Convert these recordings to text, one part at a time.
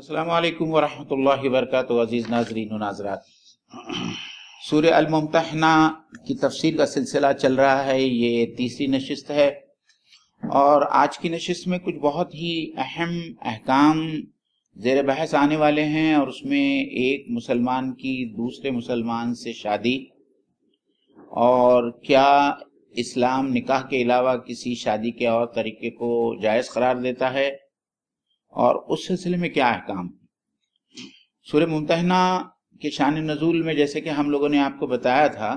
असलकम वरहमल वर्क अज़ीज़ नाजरीन नाजरात सूर अलमतना की तफसीर का सिलसिला चल रहा है ये तीसरी नशस्त है और आज की नशस्त में कुछ बहुत ही अहम अहकाम ज़ेर बहस आने वाले हैं और उसमें एक मुसलमान की दूसरे मुसलमान से शादी और क्या इस्लाम निकाह के अलावा किसी शादी के और तरीके को जायज़ करार देता है और उस सिलसिले में क्या है सूर्य मुमतना के शान नजूल में जैसे कि हम लोगों ने आपको बताया था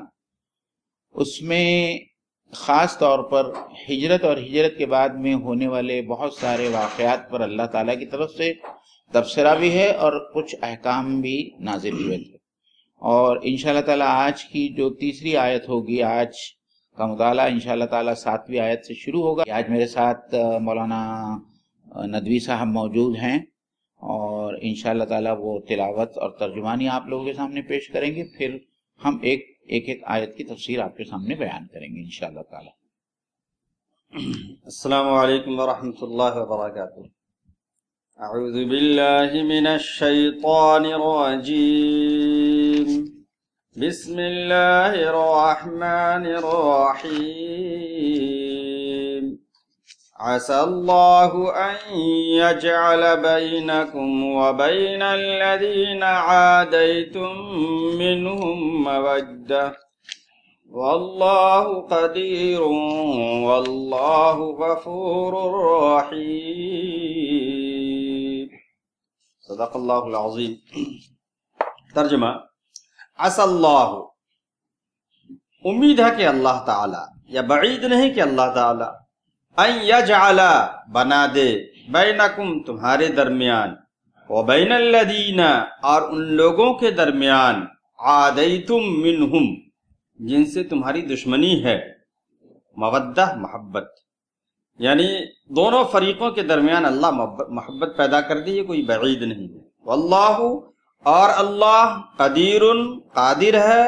उसमें ख़ास तौर पर हिजरत और हिजरत के बाद में होने वाले बहुत सारे वाक़ात पर अल्लाह ताला की तरफ से तबसरा भी है और कुछ अहकाम भी नाजिल हुए थे और इन ताला आज की जो तीसरी आयत होगी आज का मुताला इन ताला सातवीं आयत से शुरू होगा आज मेरे साथ मौलाना नदवी साहब मौजूद हैं और इन ताला वो तिलावत और तर्जुमानी आप लोगों के सामने पेश करेंगे फिर हम एक एक एक आयत की तफसीर आपके सामने बयान करेंगे इन ताला अस्सलाम वालेकुम वरहमतुल्लाहि व बरकातुहू أعوذ بالله من الشيطان الرجيم بسم الله الرحمن الرحيم عسى الله أن يجعل بينكم وبين الذين عاديتم منهم مودة والله قدير والله غفور رحيم صدق الله العظيم ترجمة عسى الله उम्मीद है الله تعالى يا بعيد बईद नहीं الله تعالى अयजाला बना दे बैनकुम तुम्हारे दरमियान वबैन लदीना और उन लोगों के दरमियान आदई तुम मिनहुम जिनसे तुम्हारी दुश्मनी है मवद्दा मोहब्बत यानी दोनों फरीकों के दरमियान अल्लाह मोहब्बत पैदा कर दी ये कोई बईद नहीं है वल्लाह और अल्लाह कदीर कादिर है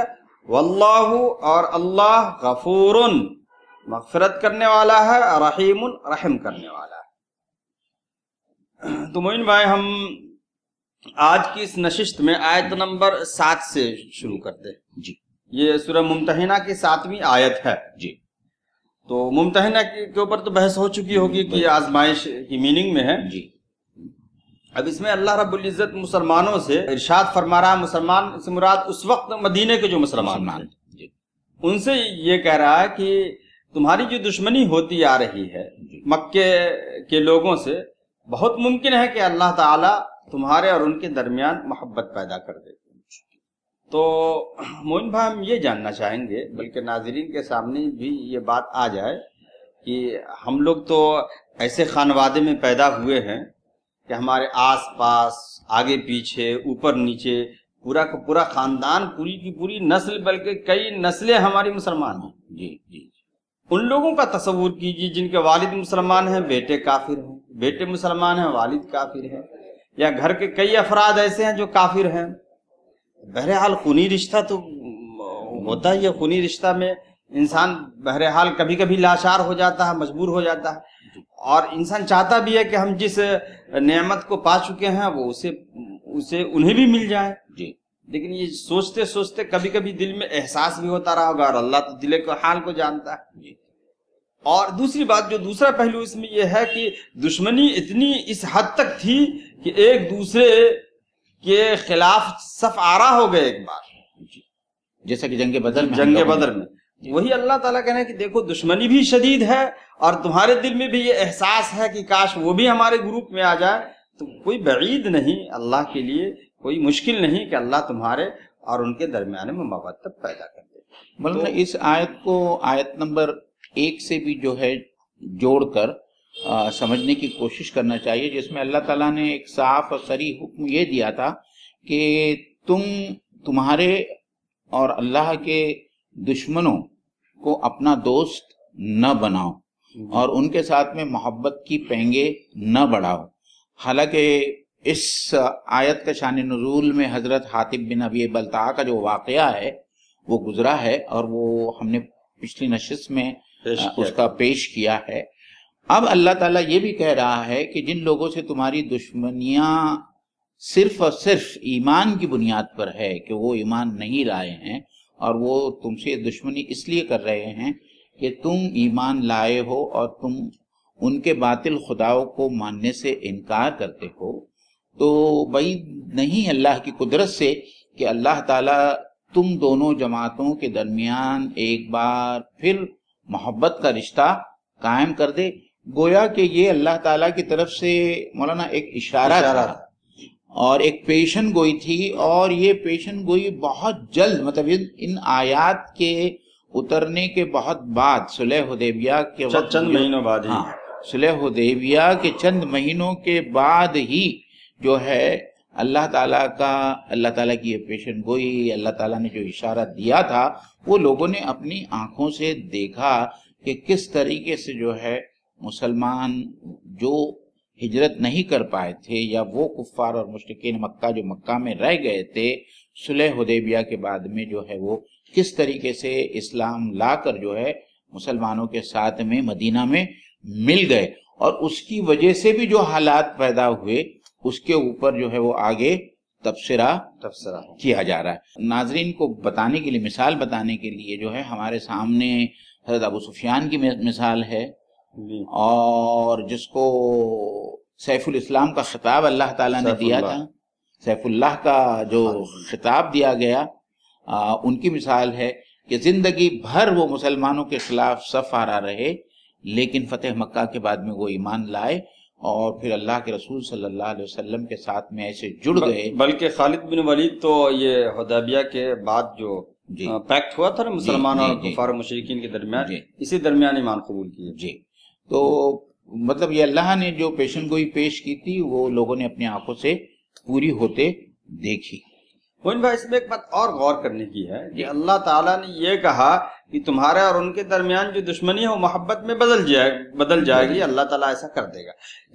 वल्लाह और अल्लाह गफूर मगफरत करने वाला है रहीम रहम करने वाला है तो मोइन भाई हम आज की इस नशिस्त में आयत नंबर सात से शुरू करते हैं जी ये सूरह मुमतहिना की सातवीं आयत है जी तो मुमतहिना के ऊपर तो बहस हो चुकी होगी कि आजमाइश की मीनिंग में है जी अब इसमें अल्लाह रब्बुल इज़्ज़त मुसलमानों से इरशाद फरमा रहा मुसलमान से मुराद उस वक्त मदीने के जो मुसलमान थे उनसे ये कह रहा है कि तुम्हारी जो दुश्मनी होती आ रही है मक्के के लोगों से बहुत मुमकिन है कि अल्लाह ताला तुम्हारे और उनके दरमियान मोहब्बत पैदा कर दे तो मोइन भाई हम ये जानना चाहेंगे बल्कि नाजरीन के सामने भी ये बात आ जाए कि हम लोग तो ऐसे खानवादे में पैदा हुए हैं कि हमारे आस पास आगे पीछे ऊपर नीचे पूरा का पूरा खानदान पूरी की पूरी नस्ल बल्कि कई नस्लें हमारी मुसलमान हैं जी जी उन लोगों का तस्वूर कीजिए जिनके वालिद मुसलमान हैं बेटे काफिर हैं बेटे मुसलमान हैं वालिद काफिर हैं या घर के कई अफराद ऐसे हैं जो काफिर हैं बहरहाल खूनी रिश्ता तो होता ही है खूनी रिश्ता में इंसान बहरहाल कभी कभी लाचार हो जाता है मजबूर हो जाता है और इंसान चाहता भी है कि हम जिस नियमत को पा चुके हैं वो उसे उसे उन्हें भी मिल जाए जी लेकिन ये सोचते सोचते कभी कभी दिल में एहसास भी होता रहा होगा और अल्लाह तो दिल को हाल को जानता है और दूसरी बात जो दूसरा पहलू इसमें यह है कि दुश्मनी इतनी इस हद तक थी कि एक दूसरे के खिलाफ सफ आरा हो गए एक बार जैसा कि जंगे बदर में जंगे बदर में वही अल्लाह ताला कह रहे हैं कि देखो दुश्मनी भी शदीद है और तुम्हारे दिल में भी ये एहसास है कि काश वो भी हमारे ग्रुप में आ जाए तो कोई बईद नहीं अल्लाह के लिए कोई मुश्किल नहीं कि अल्लाह तुम्हारे और उनके दरमियान में मवत पैदा कर दे मतलब तो, इस आयत को आयत नंबर एक से भी जो है जोड़कर आ, समझने की कोशिश करना चाहिए जिसमें अल्लाह ताला ने एक साफ और सरी हुक्म ये दिया था कि तुम तुम्हारे और अल्लाह के दुश्मनों को अपना दोस्त न बनाओ और उनके साथ में मोहब्बत की पेंगे न बढ़ाओ हालांकि इस आयत के शान नजूल में हज़रत हातिब बिन अबी बलता का जो वाक़ है वो गुजरा है और वो हमने पिछली नशिश में पेश उसका पेश किया है अब अल्लाह ताला ये भी कह रहा है कि जिन लोगों से तुम्हारी दुश्मनियां सिर्फ और सिर्फ ईमान की बुनियाद पर है कि वो ईमान नहीं लाए हैं और वो तुमसे दुश्मनी इसलिए कर रहे हैं कि तुम ईमान लाए हो और तुम उनके बातिल खुदाओं को मानने से इनकार करते हो तो भाई नहीं अल्लाह की कुदरत से कि अल्लाह ताला तुम दोनों जमातों के दरमियान एक बार फिर मोहब्बत का रिश्ता कायम कर दे गोया कि ये अल्लाह ताला की तरफ से मौलाना एक इशारा, इशारा था और एक पेशन गोई थी और ये पेशन गोई बहुत जल्द मतलब इन आयात के उतरने के बहुत बाद सुलह के अच्छा, चंद महीनों बाद हाँ सुलह हुदेबिया के चंद महीनों के बाद ही जो है अल्लाह ताला का अल्लाह ताला की पेशन गोई अल्लाह ताला ने जो इशारा दिया था वो लोगों ने अपनी आंखों से देखा कि किस तरीके से जो है मुसलमान जो हिजरत नहीं कर पाए थे या वो कुफ़ार और मुश्किन मक्का जो मक्का में रह गए थे सुलह हदेबिया के बाद में जो है वो किस तरीके से इस्लाम लाकर जो है मुसलमानों के साथ में मदीना में मिल गए और उसकी वजह से भी जो हालात पैदा हुए उसके ऊपर जो है वो आगे तबसरा तबसरा किया जा रहा है नाजरीन को बताने के लिए मिसाल बताने के लिए जो है हमारे सामने हजरत अबू सुफियान की मिसाल है और जिसको सैफुल इस्लाम का खिताब अल्लाह ताला ने दिया था सैफुल्लाह का जो हाँ खिताब दिया गया आ, उनकी मिसाल है कि जिंदगी भर वो मुसलमानों के खिलाफ सफ आ रहे लेकिन फतेह मक्का के बाद में वो ईमान लाए और फिर अल्लाह के रसूल सल्लल्लाहु अलैहि वसल्लम के साथ में ऐसे जुड़ गए बल्कि खालिद बिन वलीद तो ये हदैबिया के बाद जो पैक्ट हुआ था ना मुसलमान और कुफार मुशरकिन के दरमियान इसी दरमियान ईमान कबूल किए जी तो मतलब ये अल्लाह ने जो पेशन गोई पेश की थी वो लोगों ने अपनी आंखों से पूरी होते देखी मोइन भाई इसमें एक बात और गौर करने की है कि अल्लाह ताला ने यह कहा कि तुम्हारे और उनके दरमियान जो दुश्मनी है वो मोहब्बत में बदल जाए बदल जाएगी अल्लाह ताला ऐसा कर देगा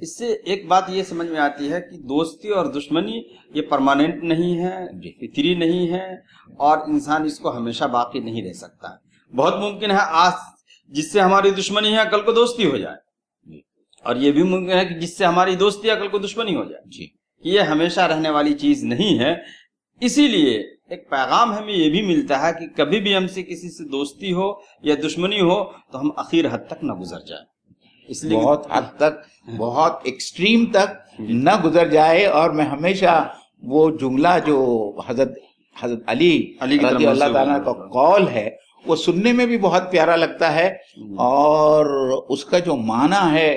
इससे एक बात ये समझ में आती है कि दोस्ती और दुश्मनी ये परमानेंट नहीं है फितरी नहीं है और इंसान इसको हमेशा बाकी नहीं रह सकता बहुत मुमकिन है आज जिससे हमारी दुश्मनी है कल को दोस्ती हो जाए और ये भी मुमकिन है कि जिससे हमारी दोस्ती है कल को दुश्मनी हो जाए जी ये हमेशा रहने वाली चीज नहीं है इसीलिए एक पैगाम हमें यह भी मिलता है कि कभी भी हमसे किसी से दोस्ती हो या दुश्मनी हो तो हम आखिर हद तक ना गुजर जाए इसलिए बहुत हद तक बहुत एक्सट्रीम तक न गुजर जाए और मैं हमेशा वो जुमला जो हजरत हजरत अली अली अल्लाह का कौल है वो सुनने में भी बहुत प्यारा लगता है हम्म। और उसका जो माना है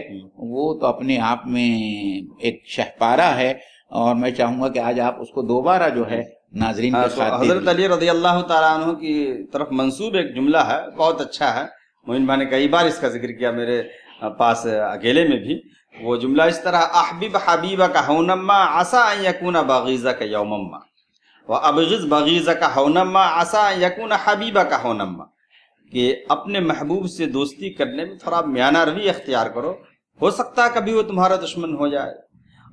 वो तो अपने आप में एक शहपारा है और मैं चाहूंगा कि आज आप उसको दोबारा जो है नाजरीन हाँ, तो हजरत अली रजी अल्लाह तु की तरफ मंसूब एक जुमला है बहुत अच्छा है मोहिन भाई ने कई बार इसका जिक्र किया मेरे पास अकेले में भी वो जुमला इस तरह अहबिब हबीबा का हौनम्मा आसा यकूना बागीज़ा का यौम्मा व अबगिज़ बगीज़ा का हौनम्मा आसा यकून हबीबा का हौनम्मा कि अपने महबूब से दोस्ती करने में थोड़ा म्याना रवि अख्तियार करो हो सकता है कभी वो तुम्हारा दुश्मन हो जाए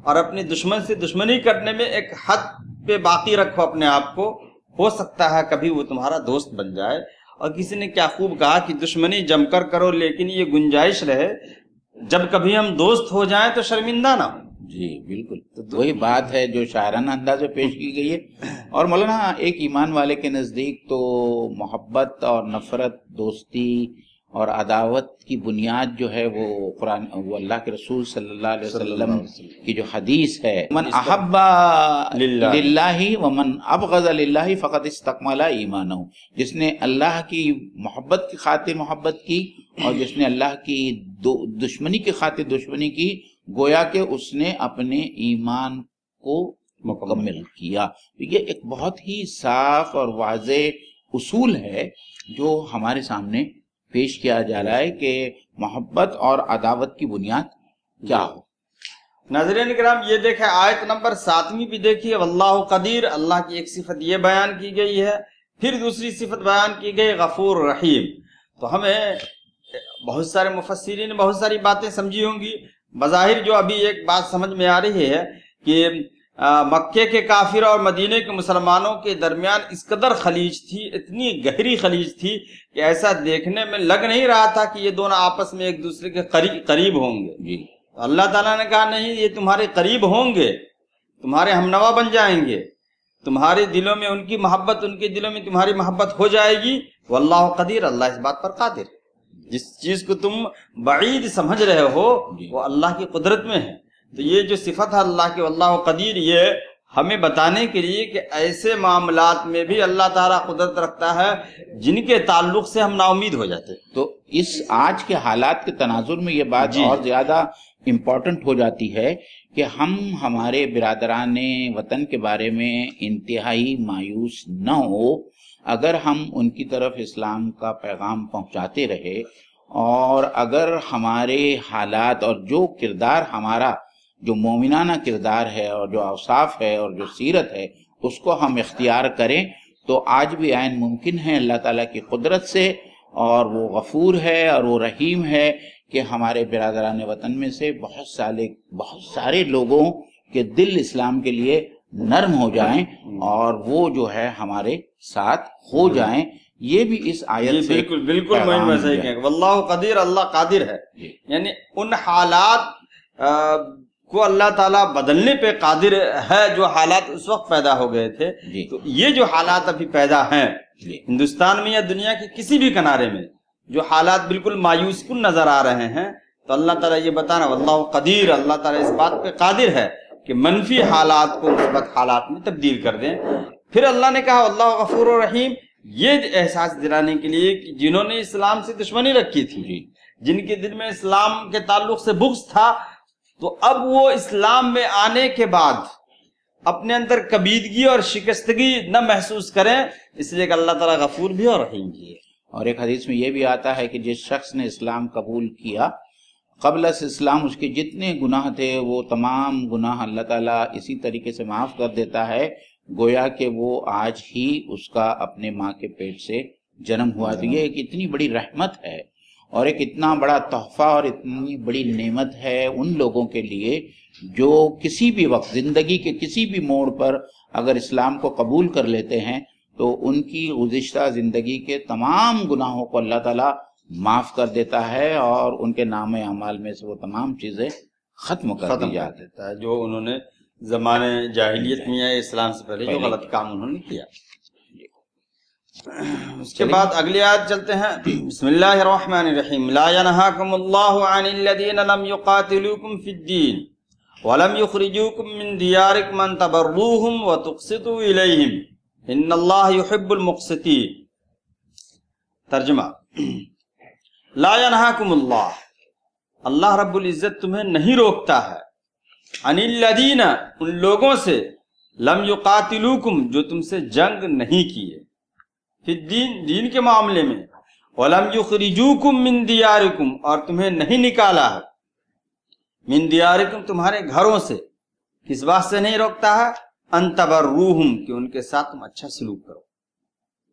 और अपने दुश्मन से दुश्मनी करने में एक हद पे बाकी रखो अपने आप को हो सकता है कभी वो तुम्हारा दोस्त बन जाए और किसी ने क्या खूब कहा कि दुश्मनी जमकर करो लेकिन ये गुंजाइश रहे जब कभी हम दोस्त हो जाए तो शर्मिंदा ना हो जी बिल्कुल तो वही बात है जो शायराना अंदाज में पेश की गई है और मौलाना एक ईमान वाले के नज़दीक तो मोहब्बत और नफरत दोस्ती और अदावत की बुनियाद जो है वो कुरान वो अल्लाह के रसूल सल्लल्लाहु अलैहि वसल्लम की जो हदीस है मन अहब्बा लिल्लाही मन फ़कत इस्तकमला ईमान जिसने अल्लाह की मोहब्बत की खातिर मोहब्बत की और जिसने अल्लाह की दुश्मनी की खातिर दुश्मनी की गोया के उसने अपने ईमान को मुकम्मल किया तो ये एक बहुत ही साफ और वाज उसूल है जो हमारे सामने पेश किया जा रहा है कि मोहब्बत और अदावत की बुनियाद क्या हो नजरिन कराम ये देखे आयत नंबर सातवीं भी देखिए अल्लाह कदीर अल्लाह की एक सिफत ये बयान की गई है फिर दूसरी सिफत बयान की गई गफूर रहीम तो हमें बहुत सारे मुफसरी ने बहुत सारी बातें समझी होंगी बज़ाहिर जो अभी एक बात समझ में आ रही है कि मक्के के काफिर और मदीने के मुसलमानों के दरमियान इस कदर खलीज थी इतनी गहरी खलीज थी कि ऐसा देखने में लग नहीं रहा था कि ये दोनों आपस में एक दूसरे के करीब करीब होंगे जी तो अल्लाह ताला ने कहा नहीं ये तुम्हारे करीब होंगे तुम्हारे हमनवा बन जाएंगे तुम्हारे दिलों में उनकी मोहब्बत उनके दिलों में तुम्हारी मोहब्बत हो जाएगी वल्लाह कदीर अल्लाह इस बात पर कादिर जिस चीज को तुम बईद समझ रहे हो वो अल्लाह की कुदरत में है तो ये जो सिफत है अल्लाह के अल्लाह कदीर ये हमें बताने के लिए कि ऐसे मामलात में भी अल्लाह तारा कुदरत रखता है जिनके ताल्लुक से हम नाउमीद हो जाते तो इस आज के हालात के तनाजुर में ये बात और ज्यादा इम्पॉर्टेंट हो जाती है कि हम हमारे बिरादरान वतन के बारे में इंतहाई मायूस न हो अगर हम उनकी तरफ इस्लाम का पैगाम पहुंचाते रहे और अगर हमारे हालात और जो किरदार हमारा जो मोमिनाना किरदार है और जो अवसाफ है और जो सीरत है उसको हम इख्तियार करें तो आज भी आयन मुमकिन है अल्लाह ताला की कुदरत से और वो गफूर है और वो रहीम है कि हमारे बिरादरान वतन में से बहुत सारे बहुत सारे लोगों के दिल इस्लाम के लिए नर्म हो जाएं और वो जो है हमारे साथ हो हम्म। जाएं ये भी इस आयत से बिल्कुल बिल्कुल मैं ही कहेंगे कदीर अल्लाह कादिर है यानी उन हालात को अल्लाह ताला बदलने पे कादिर है जो हालात उस वक्त पैदा हो गए थे तो ये जो हालात अभी पैदा हैं हिंदुस्तान में या दुनिया के किसी भी किनारे में जो हालात बिल्कुल मायूस कुल नजर आ रहे हैं तो अल्लाह ताला ये बताना अल्लाह कदीर अल्लाह ताला इस बात पे कादिर है कि मनफी हालात को मुस्बत हालात में तब्दील कर दें फिर अल्लाह ने कहा अल्लाह गफूर रहीम ये एहसास दिलाने के लिए कि जिन्होंने इस्लाम से दुश्मनी रखी थी जिनके दिल में इस्लाम के ताल्लुक से बुक्स था तो अब वो इस्लाम में आने के बाद अपने अंदर कबीदगी और शिकस्तगी न महसूस करें इसलिए कि अल्लाह ताला गफूर भी और रहीम भी है और एक हदीस में यह भी आता है कि जिस शख्स ने इस्लाम कबूल किया कबल से इस्लाम उसके जितने गुनाह थे वो तमाम गुनाह अल्लाह ताला इसी तरीके से माफ़ कर देता है गोया कि वो आज ही उसका अपने माँ के पेट से जन्म हुआ तो ये एक इतनी बड़ी रहमत है और एक इतना बड़ा तोहफा और इतनी बड़ी नेमत है उन लोगों के लिए जो किसी भी वक्त ज़िंदगी के किसी भी मोड़ पर अगर इस्लाम को कबूल कर लेते हैं तो उनकी गुजशत ज़िंदगी के तमाम गुनाहों को अल्लाह ताला माफ़ कर देता है और उनके नाम अमाल में से वो तमाम चीज़ें ख़त्म कर दी जा देता है जो उन्होंने ज़माने जाहिलियत में या इस्लाम से पहले जो गलत काम उन्होंने किया उसके बाद अगली आयत चलते हैं बिस्मिल्लाहिर्रहमानिर्रहीम ला यनहाकुमुल्लाहु अनिल्लज़ीना लम युकातिलुकुम फिद्दीन वलम युखरिजुकुम मिन दियारिक मन तबर्रूहुम व तुकसितु इलैहिम इन्नल्लाह युहिब्बुल मुक्सितीन तर्जुमा ला यनहाकुमुल्लाह अल्लाह रब्बुल इज्जत तुम्हें नहीं रोकता है अनिल लदीना उन लोगों से लम युकातिलुकुम जो तुमसे जंग नहीं किए फिद्दीन दीन के मामले में वलम युखरिजुकुम मिन दियारिकुम और तुम्हें नहीं निकाला है मिन दियारिकुम तुम्हारे घरों से किस बात से नहीं रोकता है अंतबर रूहम कि उनके साथ तुम अच्छा सलूक करो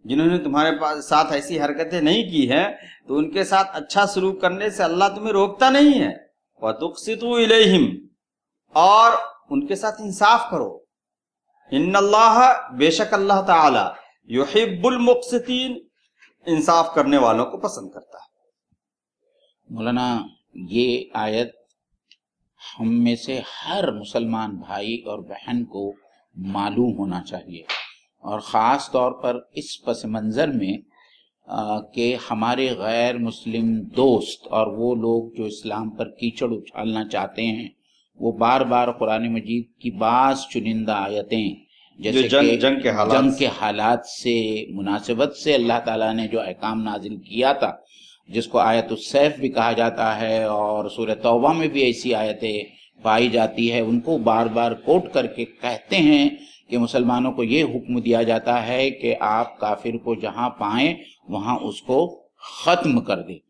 जिन्होंने तुम्हारे पास साथ ऐसी हरकतें नहीं की है तो उनके साथ अच्छा सलूक करने से अल्लाह तुम्हें रोकता नहीं है वह वतुकसितु इलेहिम और उनके साथ इंसाफ करो इन अल्लाह बेशक अल्लाह ताला युहिबुल मुक्सतीन इंसाफ करने वालों को पसंद करता है मौलाना ये आयत हम में से हर मुसलमान भाई और बहन को मालूम होना चाहिए और ख़ास तौर पर इस पस मंज़र में कि हमारे गैर मुस्लिम दोस्त और वो लोग जो इस्लाम पर कीचड़ उछालना चाहते हैं वो बार बार कुरान मजीद की बास चुनिंदा आयतें जैसे जन, के जंग के हालात जंग के हालात से मुनासिबत से अल्लाह ताला ने जो अहकाम नाजिल किया था जिसको आयत सैफ भी कहा जाता है और सूर्य तौबा में भी ऐसी आयतें पाई जाती है उनको बार बार कोट करके कहते हैं कि मुसलमानों को ये हुक्म दिया जाता है कि आप काफिर को जहाँ पाए वहाँ उसको ख़त्म कर दे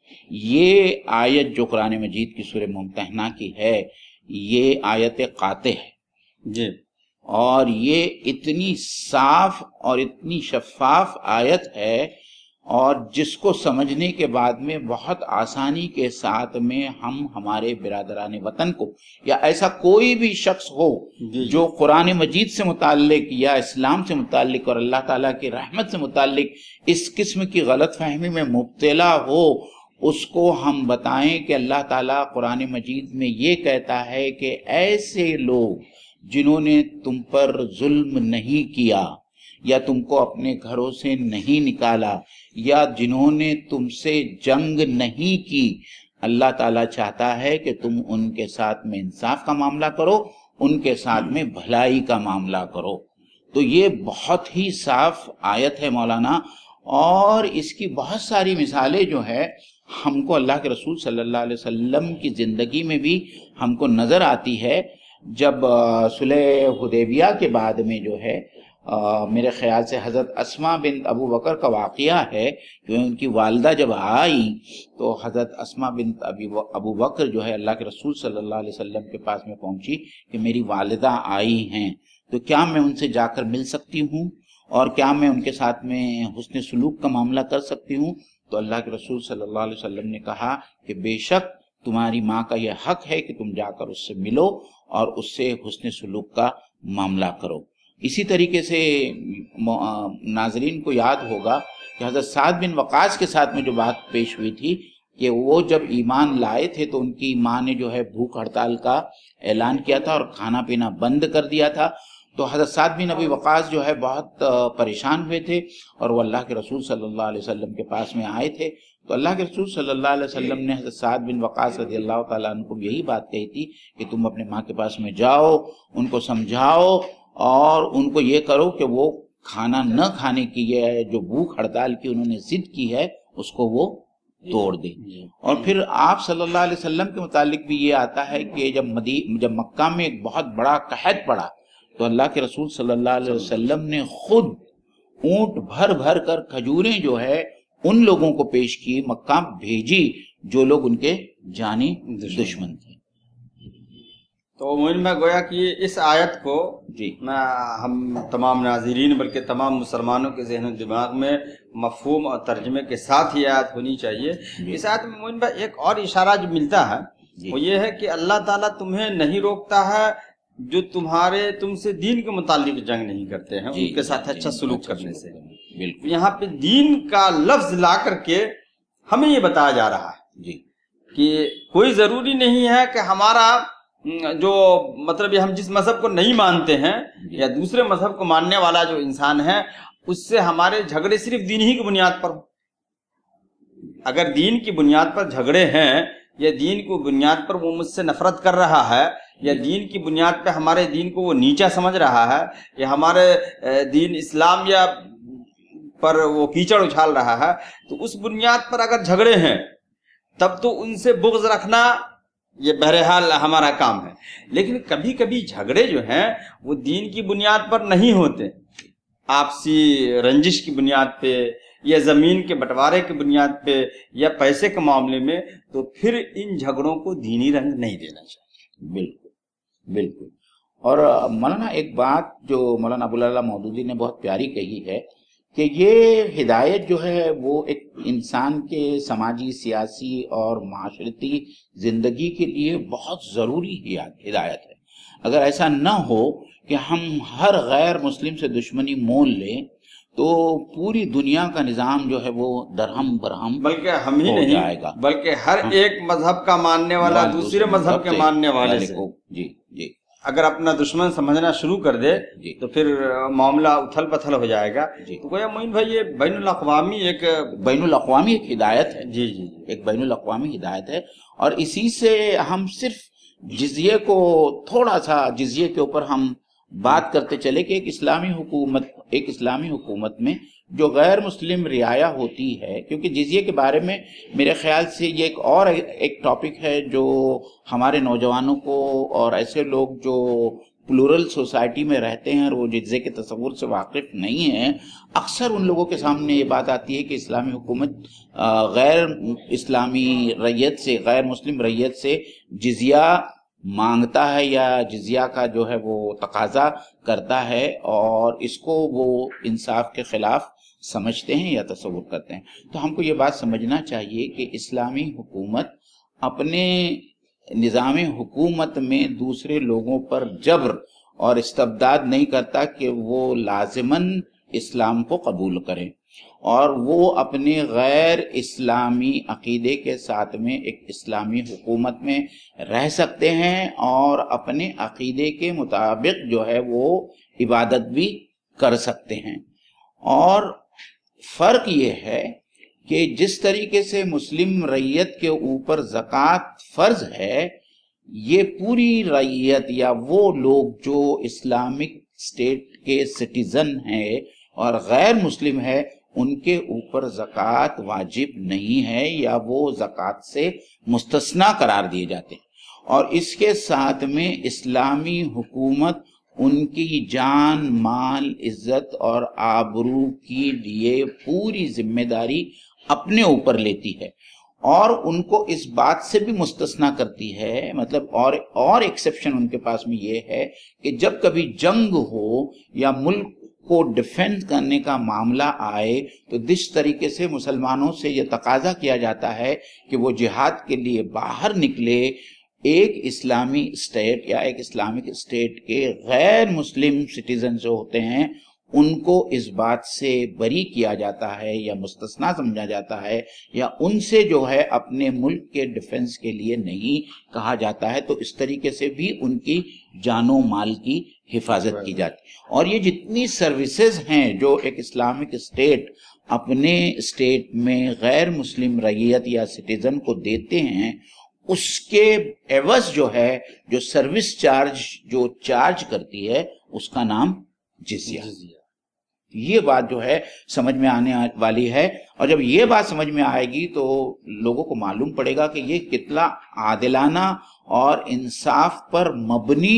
ये आयत जो कुरान मजीद की सूर्य मुमतना की है ये आयत काते है जी और ये इतनी साफ और इतनी शफाफ आयत है और जिसको समझने के बाद में बहुत आसानी के साथ में हम हमारे बिरादरान वतन को या ऐसा कोई भी शख्स हो जो कुरान मजीद से मुतक या इस्लाम से मुतालिक और अल्लाह ताला की रहमत से मुतालिक इस किस्म की गलत फहमी में मुबतला हो उसको हम बताएं कि अल्लाह ताला कुरान मजीद में ये कहता है कि ऐसे लोग जिन्होंने तुम पर जुल्म नहीं किया या तुमको अपने घरों से नहीं निकाला या जिन्होंने तुमसे जंग नहीं की अल्लाह ताला चाहता है कि तुम उनके साथ में इंसाफ का मामला करो उनके साथ में भलाई का मामला करो तो ये बहुत ही साफ आयत है मौलाना और इसकी बहुत सारी मिसालें जो है हमको अल्लाह के रसूल सल्लल्लाहु अलैहि वसल्लम की ज़िंदगी में भी हमको नज़र आती है जब सुलह हदेबिया के बाद में जो है आ, मेरे ख्याल से हज़रत असमा बिन अबू बकर का वाक़ है कि उनकी वालदा जब आई तो हज़रत असमा बिन अबू बकर जो है अल्लाह के रसूल सल्लल्लाहु अलैहि वसल्लम के पास में पहुंची कि मेरी वालदा आई हैं तो क्या मैं उनसे जाकर मिल सकती हूँ और क्या मैं उनके साथ में हुसन सलूक का मामला कर सकती हूँ तो अल्लाह के रसूल सल्लल्लाहु अलैहि वसल्लम ने कहा कि बेशक तुम्हारी माँ का यह हक है कि तुम जाकर उससे मिलो और उससे हुसन सलूक का मामला करो इसी तरीके से नाजरीन को याद होगा कि हज़रत साद बिन वक़ास के साथ में जो बात पेश हुई थी कि वो जब ईमान लाए थे तो उनकी माँ ने जो है भूख हड़ताल का ऐलान किया था और खाना पीना बंद कर दिया था तो हज़रत साद बिन अभी वक़ास जो है बहुत परेशान हुए थे और वह अल्लाह के रसूल सल्लल्लाहु अलैहि वसल्लम के पास में आए थे तो अल्लाह के रसूल सल्लल्लाहु अलैहि वसल्लम ने हजरत साद बिन वक़ास रजी अल्लाह तु को यही बात कही थी कि तुम अपने माँ के पास में जाओ उनको समझाओ और उनको ये करो कि वो खाना न खाने की ये जो भूख हड़ताल की उन्होंने जिद की है उसको वो तोड़ दे और फिर आप सल्लल्लाहु अलैहि वसल्लम के मुतालिक भी ये आता है कि जब मदी जब मक्का में एक बहुत बड़ा कहत पड़ा तो अल्लाह के रसूल सल्लल्लाहु अलैहि वसल्लम ने खुद ऊंट भर भर कर खजूरें जो है उन लोगों को पेश की मक्का भेजी जो लोग उनके जानी दुश्मन थे तो मोइन में गोया कि इस आयत को जी मैं हम तमाम नाजरीन बल्कि तमाम मुसलमानों के जहन दिमाग में मफहूम और तर्जमे के साथ ही आयत होनी चाहिए इस आयत में मोइन एक और इशारा जो मिलता है वो ये है कि अल्लाह ताला तुम्हें नहीं रोकता है जो तुम्हारे तुमसे दीन के मुतालिक जंग नहीं करते हैं उनके साथ अच्छा सलूक अच्छा करने से बिल्कुल तो यहाँ पे दीन का लफ्ज ला करके हमें ये बताया जा रहा है जी कि कोई जरूरी नहीं है कि हमारा जो मतलब हम जिस मजहब को नहीं मानते हैं या दूसरे मजहब को मानने वाला जो इंसान है उससे हमारे झगड़े सिर्फ दीन ही की बुनियाद पर हो अगर दीन की बुनियाद पर झगड़े हैं या दीन की बुनियाद पर वो मुझसे नफरत कर रहा है या दीन की बुनियाद पे हमारे दीन को वो नीचा समझ रहा है या हमारे दीन इस्लाम या पर वो कीचड़ उछाल रहा है तो उस बुनियाद पर अगर झगड़े हैं तब तो उनसे बुग्ज रखना ये बहरहाल हमारा काम है लेकिन कभी कभी झगड़े जो हैं वो दीन की बुनियाद पर नहीं होते आपसी रंजिश की बुनियाद पे या जमीन के बंटवारे की बुनियाद पे या पैसे के मामले में तो फिर इन झगड़ों को दीनी रंग नहीं देना चाहिए बिल्कुल बिल्कुल और मौलाना एक बात जो मौलाना अबुल्ला मौदूदी ने बहुत प्यारी कही है कि ये हिदायत जो है वो एक इंसान के समाजी सियासी और माशरती ज़िंदगी के लिए बहुत ज़रूरी हिदायत है अगर ऐसा न हो कि हम हर गैर मुस्लिम से दुश्मनी मोल लें तो पूरी दुनिया का निज़ाम जो है वो दरहम बरहम बल्कि हम ही नहीं जाएगा बल्कि हर हाँ। एक मजहब का मानने वाला दूसरे मजहब के मानने वाले को जी जी अगर अपना दुश्मन समझना शुरू कर दे तो फिर मामला उथल पथल हो जाएगा तो गोया मोइन भाई ये बैन अवी एक बैन अवी एक हिदायत है जी जी एक बैन अवी हिदायत है और इसी से हम सिर्फ जिजिए को थोड़ा सा जिजिए के ऊपर हम बात करते चले कि एक इस्लामी हुकूमत एक इस्लामी हुकूमत में जो गैर मुस्लिम रियाया होती है क्योंकि जिजिए के बारे में मेरे ख्याल से ये एक और एक टॉपिक है जो हमारे नौजवानों को और ऐसे लोग जो प्लूरल सोसाइटी में रहते हैं और वो जिजे के तस्वूर से वाकिफ नहीं है अक्सर उन लोगों के सामने ये बात आती है कि इस्लामी हुकूमत गैर इस्लामी रैयत से गैर मुस्लिम रैयत से जजिया मांगता है या जजिया का जो है वो तकाजा करता है और इसको वो इंसाफ के ख़िलाफ़ समझते हैं या तस्वुर करते हैं तो हमको ये बात समझना चाहिए कि इस्लामी हुकूमत अपने निज़ाम हुकूमत में दूसरे लोगों पर जबर और इस्तबदाद नहीं करता कि वो लाजमन इस्लाम को कबूल करें और वो अपने गैर इस्लामी अकीदे के साथ में एक इस्लामी हुकूमत में रह सकते हैं और अपने अकीदे के मुताबिक जो है वो इबादत भी कर सकते हैं और फर्क ये है कि जिस तरीके से मुस्लिम रैयत के ऊपर जक़ात फ़र्ज है ये पूरी रैयत या वो लोग जो इस्लामिक स्टेट के सिटीज़न हैं और गैर मुस्लिम है उनके ऊपर जक़ात वाजिब नहीं है या वो जक़ात से मुस्तना करार दिए जाते हैं और इसके साथ में इस्लामी हुकूमत उनकी जान माल इज्जत और आबरू की लिए पूरी जिम्मेदारी अपने ऊपर लेती है और उनको इस बात से भी मुस्तना करती है मतलब और और एक्सेप्शन उनके पास में ये है कि जब कभी जंग हो या मुल्क को डिफेंड करने का मामला आए तो जिस तरीके से मुसलमानों से ये तकाजा किया जाता है कि वो जिहाद के लिए बाहर निकले एक इस्लामी स्टेट या एक इस्लामिक स्टेट के गैर मुस्लिम सिटीजन जो होते हैं उनको इस बात से बरी किया जाता है या मुस्तना समझा जाता है या उनसे जो है अपने मुल्क के डिफेंस के लिए नहीं कहा जाता है तो इस तरीके से भी उनकी जानो माल की हिफाजत की जाती है और ये जितनी सर्विसेज हैं जो एक इस्लामिक स्टेट अपने स्टेट में गैर मुस्लिम रैयत या सिटीजन को देते हैं उसके एवज जो है जो सर्विस चार्ज जो चार्ज करती है उसका नाम जिजिया ये बात जो है समझ में आने वाली है और जब ये बात समझ में आएगी तो लोगों को मालूम पड़ेगा कि ये कितना आदिलाना और इंसाफ पर मबनी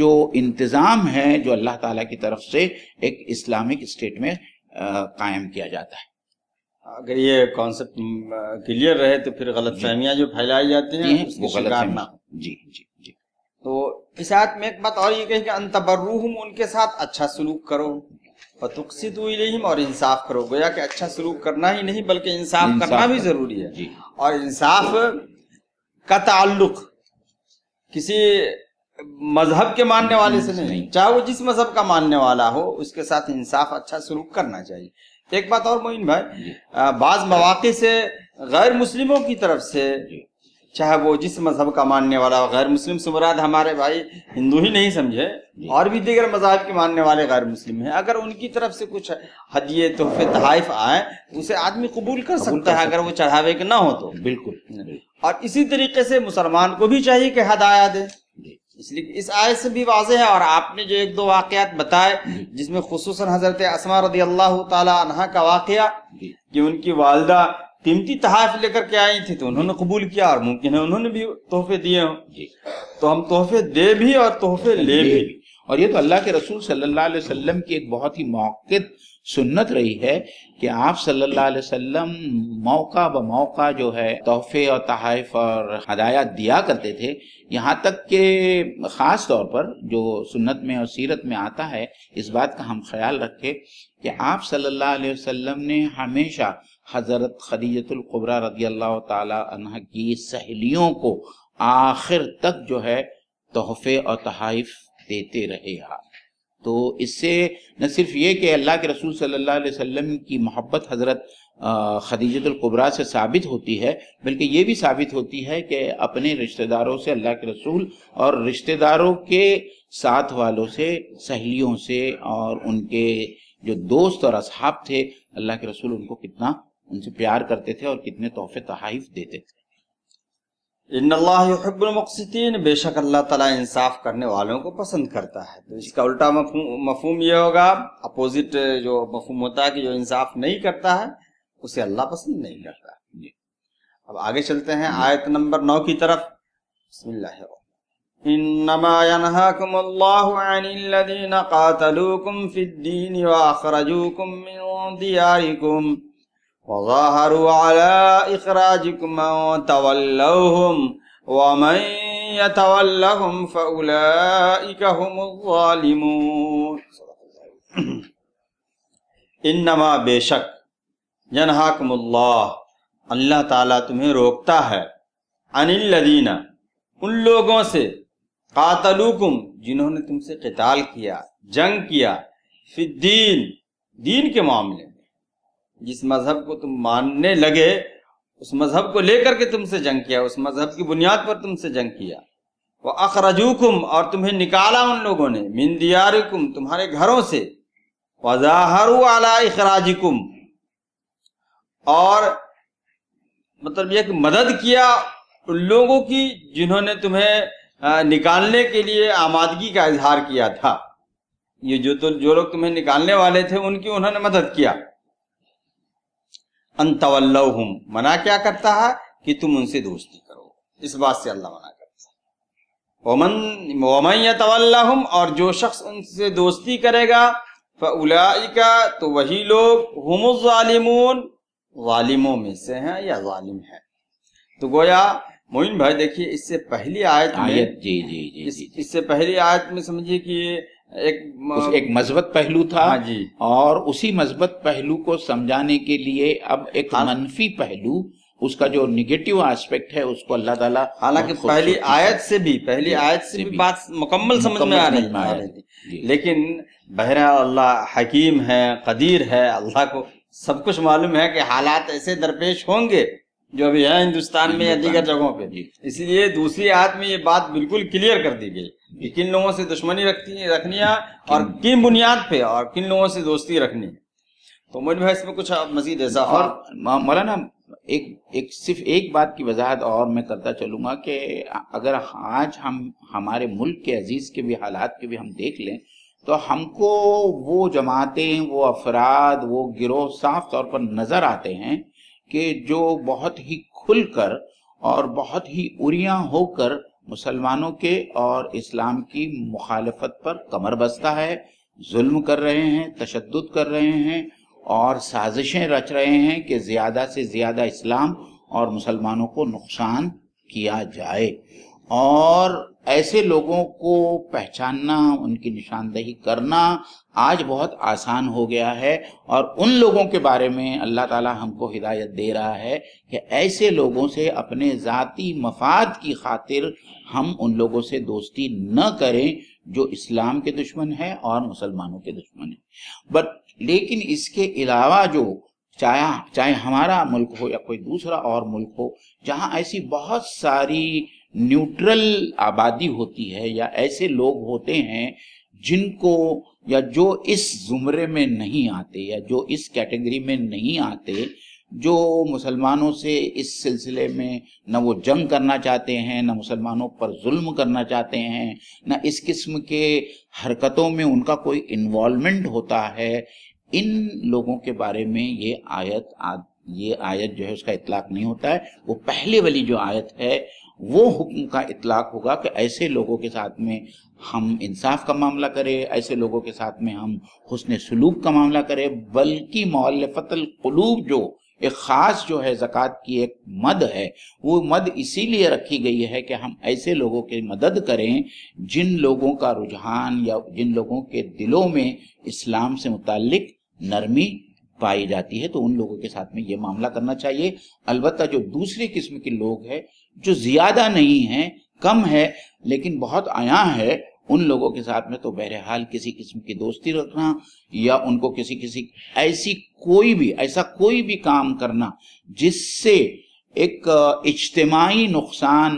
जो इंतज़ाम है जो अल्लाह ताला की तरफ से एक इस्लामिक स्टेट में कायम किया जाता है अगर ये कॉन्सेप्ट क्लियर रहे तो फिर गलत फहमियाँ जो फैलाई जाती हैं वो गलत ना जी जी जी तो इस आयत में एक बात और ये कही कि अंतबर्रूहम उनके साथ अच्छा सलूक करो फतुकसित और इंसाफ करो गोया कि अच्छा सलूक करना ही नहीं बल्कि इंसाफ करना भी जरूरी है और इंसाफ का ताल्लुक किसी मजहब के मानने वाले से नहीं चाहे वो जिस मजहब का मानने वाला हो उसके साथ इंसाफ अच्छा सलूक करना चाहिए एक बात और मोइन भाई बाज मौाक़े से गैर मुस्लिमों की तरफ से चाहे वो जिस मजहब का मानने वाला गैर मुस्लिम से मुराद हमारे भाई हिंदू ही नहीं समझे और भी दीगर मजहब के मानने वाले गैर मुस्लिम हैं अगर उनकी तरफ से कुछ हदिये तोहफे तहफ आए उसे आदमी कबूल कर सकता है अगर वो चढ़ावे के ना हो तो बिल्कुल और इसी तरीके से मुसलमान को भी चाहिए कि हद आया दे इसलिए इस आय से भी वाज है और आपने जो एक दो वाकयात बताए जिसमें खसूस हजरत असमा रदी अल्लाह तहा का वाक़ कि उनकी वालदा कीमती तहाफ लेकर के आई थी तो उन्होंने कबूल किया और मुमकिन है उन्होंने भी तोहफे दिए हों तो हम तोहफे दे भी और तोहफे ले भी। और ये तो अल्लाह के रसूल सल्लल्लाहु अलैहि वसल्लम की एक बहुत ही मौक़ सुन्नत रही है कि आप सल्लल्लाहु अलैहि वसल्लम मौका ब मौका जो है तोहफे और तहफ़ और हदायत दिया करते थे यहाँ तक के ख़ास तौर पर जो सुन्नत में और सीरत में आता है इस बात का हम ख्याल रखें कि आप सल्लल्लाहु अलैहि वसल्लम ने हमेशा हज़रत खदीजतुल्कुबरा रदी अल्लाह तह की सहेलियों को आखिर तक जो है तोहफे और तहफ़ देते रहेगा तो इससे न सिर्फ ये कि अल्लाह के रसूल सल्लल्लाहु अलैहि वसल्लम की मोहब्बत हज़रत कुबरा से साबित होती है बल्कि ये भी साबित होती है कि अपने रिश्तेदारों से अल्लाह के रसूल और रिश्तेदारों के साथ वालों से सहेलियों से और उनके जो दोस्त और असहाब थे अल्लाह के रसूल उनको कितना उनसे प्यार करते थे और कितने तोहफे तहाइफ देते थे इन्नल्लाहबुलमक़सिन बेशक अल्लाह तला इंसाफ करने वालों को पसंद करता है तो इसका उल्टा मफहम यह होगा अपोजिट जो मफहम होता है कि जो इंसाफ नहीं करता है उसे अल्लाह पसंद नहीं करता है अब आगे चलते हैं आयत नंबर नौ की तरफ बसमिल्लाकुम وظاهروا على إخراجكم ومن يتولهم فأولئك هم الظالمون इन्नमा बेशक जनहाकमुल्लाह अल्लाह ताला तुम्हें रोकता है अनिल लदीना उन लोगों से कातलुकुम जिन्होंने तुमसे कताल किया जंग किया फिर दीन के मामले जिस मजहब को तुम मानने लगे उस मजहब को लेकर के तुमसे जंग किया उस मजहब की बुनियाद पर तुमसे जंग किया वह अखरजूकुम और तुम्हें निकाला उन लोगों ने मिन तुम्हारे घरों से वजाहरू आला इखराजिकुम और मतलब यह मदद किया उन लोगों की जिन्होंने तुम्हें निकालने के लिए आमादगी का इजहार किया था ये जो तो जो लोग तुम्हें निकालने वाले थे उनकी उन्होंने मदद किया अंतवल्लहुम मना क्या करता है कि तुम उनसे दोस्ती करो इस बात से अल्लाह मना करता है ओमन ओमन तवल्लहुम और जो शख्स उनसे दोस्ती करेगा का तो वही लोग हमजालिमून वालिमों में से हैं या जालिम है तो गोया मोइन भाई देखिए इससे पहली आयत में आयत जी जी जी, जी, जी। इससे पहली आयत में समझिए कि एक उस एक मजबत पहलू था हाँ जी और उसी मजबत पहलू को समझाने के लिए अब एक हाँ। मनफी पहलू उसका जो निगेटिव एस्पेक्ट है उसको अल्लाह ताला हालांकि पहली आयत से भी पहली आयत से, भी, बात मुकम्मल समझ में आ रही है थी लेकिन बहरा अल्लाह हकीम है कदीर है अल्लाह को सब कुछ मालूम है कि हालात ऐसे दरपेश होंगे जो अभी है हिंदुस्तान में या दीगर जगहों पे इसलिए दूसरी आयत में ये बात बिल्कुल क्लियर कर दी गई कि किन लोगों से दुश्मनी रखनी रखनी है और किन बुनियाद पे और किन लोगों से दोस्ती रखनी है तो मुझ भाई इसमें कुछ मजीद ऐसा और हाँ। मौलाना एक एक सिर्फ एक बात की वजाहत और मैं करता चलूंगा कि अगर आज हम हमारे मुल्क के अजीज के भी हालात के भी हम देख लें तो हमको वो जमातें वो अफराद वो गिरोह साफ तौर पर नजर आते हैं कि जो बहुत ही खुलकर और बहुत ही उरिया होकर मुसलमानों के और इस्लाम की मुखालफत पर कमर बसता है जुल्म कर रहे हैं तशद कर रहे हैं और साजिशें रच रहे हैं कि ज़्यादा से ज़्यादा इस्लाम और मुसलमानों को नुकसान किया जाए और ऐसे लोगों को पहचानना उनकी निशानदेही करना आज बहुत आसान हो गया है और उन लोगों के बारे में अल्लाह ताला हमको हिदायत दे रहा है कि ऐसे लोगों से अपने ज़ाति मफाद की खातिर हम उन लोगों से दोस्ती न करें जो इस्लाम के दुश्मन है और मुसलमानों के दुश्मन है बट लेकिन इसके अलावा जो चाहे चाहे हमारा मुल्क हो या कोई दूसरा और मुल्क हो जहाँ ऐसी बहुत सारी न्यूट्रल आबादी होती है या ऐसे लोग होते हैं जिनको या जो इस जुमरे में नहीं आते या जो इस कैटेगरी में नहीं आते जो मुसलमानों से इस सिलसिले में न वो जंग करना चाहते हैं न मुसलमानों पर जुल्म करना चाहते हैं न इस किस्म के हरकतों में उनका कोई इन्वॉल्वमेंट होता है इन लोगों के बारे में ये आयत आ, ये आयत जो है उसका इतलाक नहीं होता है वो पहले वाली जो आयत है वो हुक्म का इतलाक होगा कि ऐसे लोगों के साथ में हम इंसाफ का मामला करें ऐसे लोगों के साथ में हम हसन सलूक का मामला करें बल्कि मौलफतल जो एक ख़ास जो है जक़ात की एक मद है वो मद इसीलिए रखी गई है कि हम ऐसे लोगों की मदद करें जिन लोगों का रुझान या जिन लोगों के दिलों में इस्लाम से मुतक नरमी पाई जाती है तो उन लोगों के साथ में ये मामला करना चाहिए अलबत्त जो दूसरी किस्म के लोग हैं जो ज़्यादा नहीं है कम है लेकिन बहुत आया है उन लोगों के साथ में तो बहरहाल किसी किस्म की दोस्ती रखना या उनको किसी किसी ऐसी कोई भी ऐसा कोई भी काम करना जिससे एक इज्तमाही नुकसान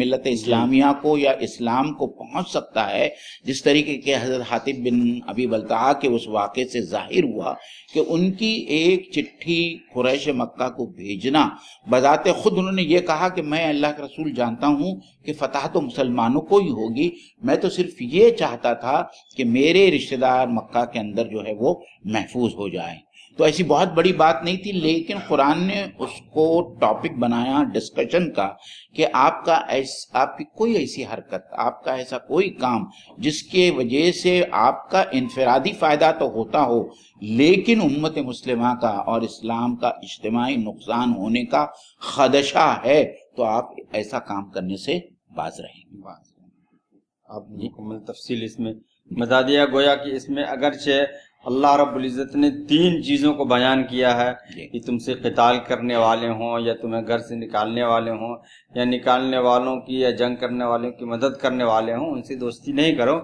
मिलत इस्लामिया को या इस्लाम को पहुंच सकता है जिस तरीके के हजरत हातिब बिन अभी बलता के उस वाक़े से जाहिर हुआ कि उनकी एक चिट्ठी खुरैश मक्का को भेजना बजाते खुद उन्होंने ये कहा कि मैं अल्लाह के रसूल जानता हूँ कि फतह तो मुसलमानों को ही होगी मैं तो सिर्फ ये चाहता था कि मेरे रिश्तेदार मक्का के अंदर जो है वो महफूज हो जाए तो ऐसी बहुत बड़ी बात नहीं थी लेकिन कुरान ने उसको टॉपिक बनाया डिस्कशन का कि आपका ऐस, आपकी कोई ऐसी हरकत आपका ऐसा कोई काम जिसके वजह से आपका इनफरादी फ़ायदा तो होता हो लेकिन उम्मत मुस्लिमा का और इस्लाम का इज्तमाही नुकसान होने का खदशा है तो आप ऐसा काम करने से बाज रहेंगे आप मुकम्मल तफसील इसमें मजादिया गोया कि इसमें अगरचे अल्लाह रब्ज़त ने तीन चीज़ों को बयान किया है कि तुमसे कताल करने वाले हों या तुम्हें घर से निकालने वाले हों या निकालने वालों की या जंग करने वालों की मदद करने वाले हों उनसे दोस्ती नहीं करो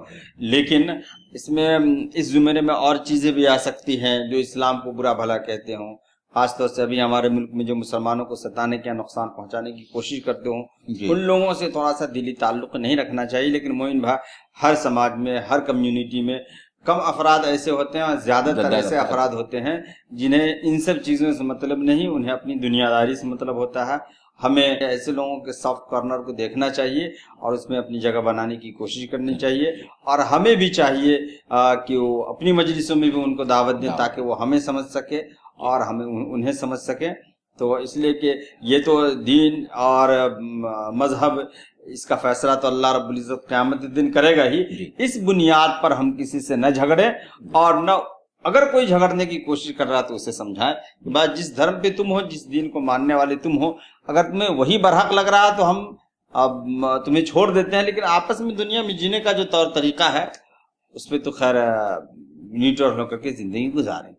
लेकिन इसमें इस ज़ुमेरे में और चीज़ें भी आ सकती हैं जो इस्लाम को बुरा भला कहते हों खासतौर से अभी हमारे मुल्क में जो मुसलमानों को सताने के नुकसान पहुंचाने की कोशिश करते हो उन लोगों से थोड़ा सा दिली ताल्लुक नहीं रखना चाहिए लेकिन मोइन भाई हर समाज में हर कम्युनिटी में कम अफराद ऐसे होते हैं और ज्यादातर ऐसे अफराद होते हैं जिन्हें इन सब चीजों से मतलब नहीं उन्हें अपनी दुनियादारी से मतलब होता है हमें ऐसे लोगों के सॉफ्ट कॉर्नर को देखना चाहिए और उसमें अपनी जगह बनाने की कोशिश करनी चाहिए और हमें भी चाहिए आ, कि वो अपनी मजलिसों में भी उनको दावत दें हाँ। ताकि वो हमें समझ सके और हमें उन्हें समझ सके तो इसलिए कि ये तो दीन और मजहब इसका फैसला तो अल्लाह रबुल्जत क्यामत दिन करेगा ही इस बुनियाद पर हम किसी से न झगड़े और न अगर कोई झगड़ने की कोशिश कर रहा है तो उसे समझाएं कि बस जिस धर्म पे तुम हो जिस दीन को मानने वाले तुम हो अगर तुम्हें वही बरहक लग रहा है तो हम अब तुम्हें छोड़ देते हैं लेकिन आपस में दुनिया में जीने का जो तौर तरीका है उस पर तो खैर نیٹ اور لوگ کے زندگی گزاریں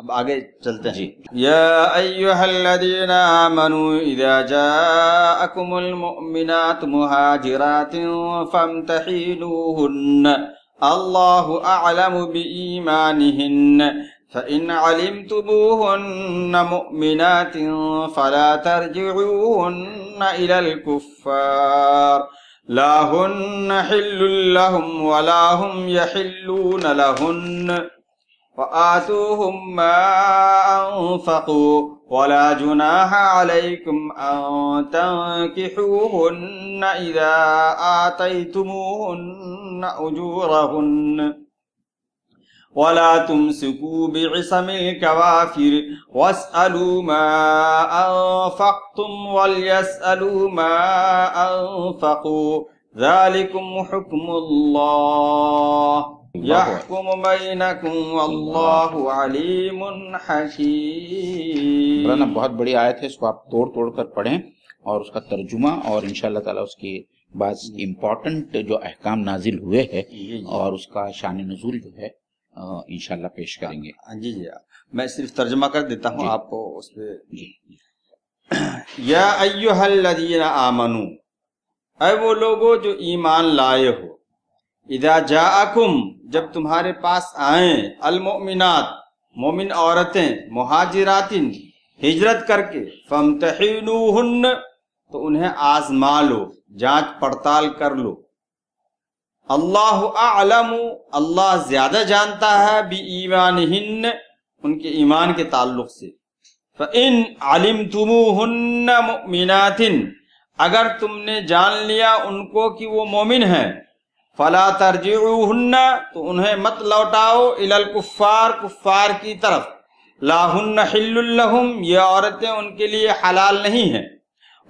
اب آگے چلتے ہیں یا ایوہ الذین آمنوا اذا جاءکم المؤمنات مہاجرات فامتحینوہن اللہ اعلم بیمانہن فَإِنْ عَلِمْتُمُوهُنَّ مُؤْمِنَاتٍ فَلَا تَرْجِعُوهُنَّ إِلَى الْكُفَّارِ لا هن حل لهم ولا هم يحلون لهن وآتوهم ما أنفقوا ولا جناح عليكم أن تنكحوهن إذا آتيتموهن أجورهن ولا تمسكوا بعصم الكوافر واسألوا ما أنفقتم وليسألوا ما أنفقوا ذلكم حكم الله يحكم بينكم والله عليم حكيم بہت بڑی آیت मौलाना बहुत बड़ी आयत توڑ इसको आप तोड़ तोड़ कर पढ़ें और उसका तर्जुमा تعالیٰ اس کی بعض امپورٹنٹ جو احکام نازل ہوئے ہیں اور اس کا شان نزول جو ہے इनशाला पेश करेंगे हाँ जी जी हाँ। मैं सिर्फ तर्जमा कर देता हूँ आपको उस पर या अयोहल्लिन आमनु अय वो लोगो जो ईमान लाए हो इधा जाकुम जब तुम्हारे पास आए अलमोमिनात मोमिन औरतें महाजिरातिन हिजरत करके तहन तो उन्हें आजमा लो जांच पड़ताल कर लो अल्लाह आलम अल्लाह ज्यादा जानता है बी ईमान उनके ईमान के ताल्लुक से इन आलिम तुमुनातिन अगर तुमने जान लिया उनको कि वो मोमिन है फला तरजीहन्ना तो उन्हें मत लौटाओ इलल कुफ़ार कुफ़ार की तरफ लाहुन्ना हिल्लुल्लहुम ये औरतें उनके लिए हलाल नहीं हैं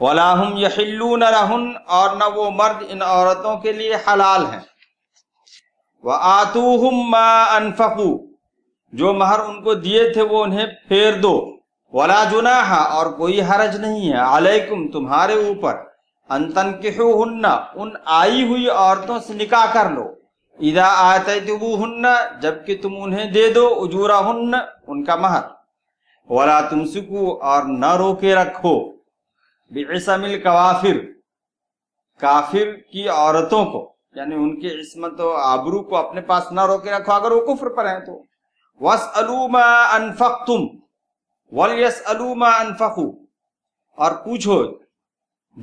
वलाहम यहिल्लू न रहन और न वो मर्द इन औरतों के लिए हलाल हैं व आतूहम अनफकू जो महर उनको दिए थे वो उन्हें फेर दो वला जुनाहा और कोई हरज नहीं है अलैकुम तुम्हारे ऊपर अंतन किहुन्ना उन आई हुई औरतों से निकाह कर लो इदा आते हुन्ना जबकि तुम उन्हें दे दो उजूरा उनका महर वला तुम सुकू और न रोके रखो बेसमिल कवाफिर काफिर की औरतों को यानी उनकी इसमत आबरू को अपने पास ना रोके रखो अगर वो कुफर पर है तो वस अलूमा अनफक तुम वल यस अलूमा अनफकू और पूछो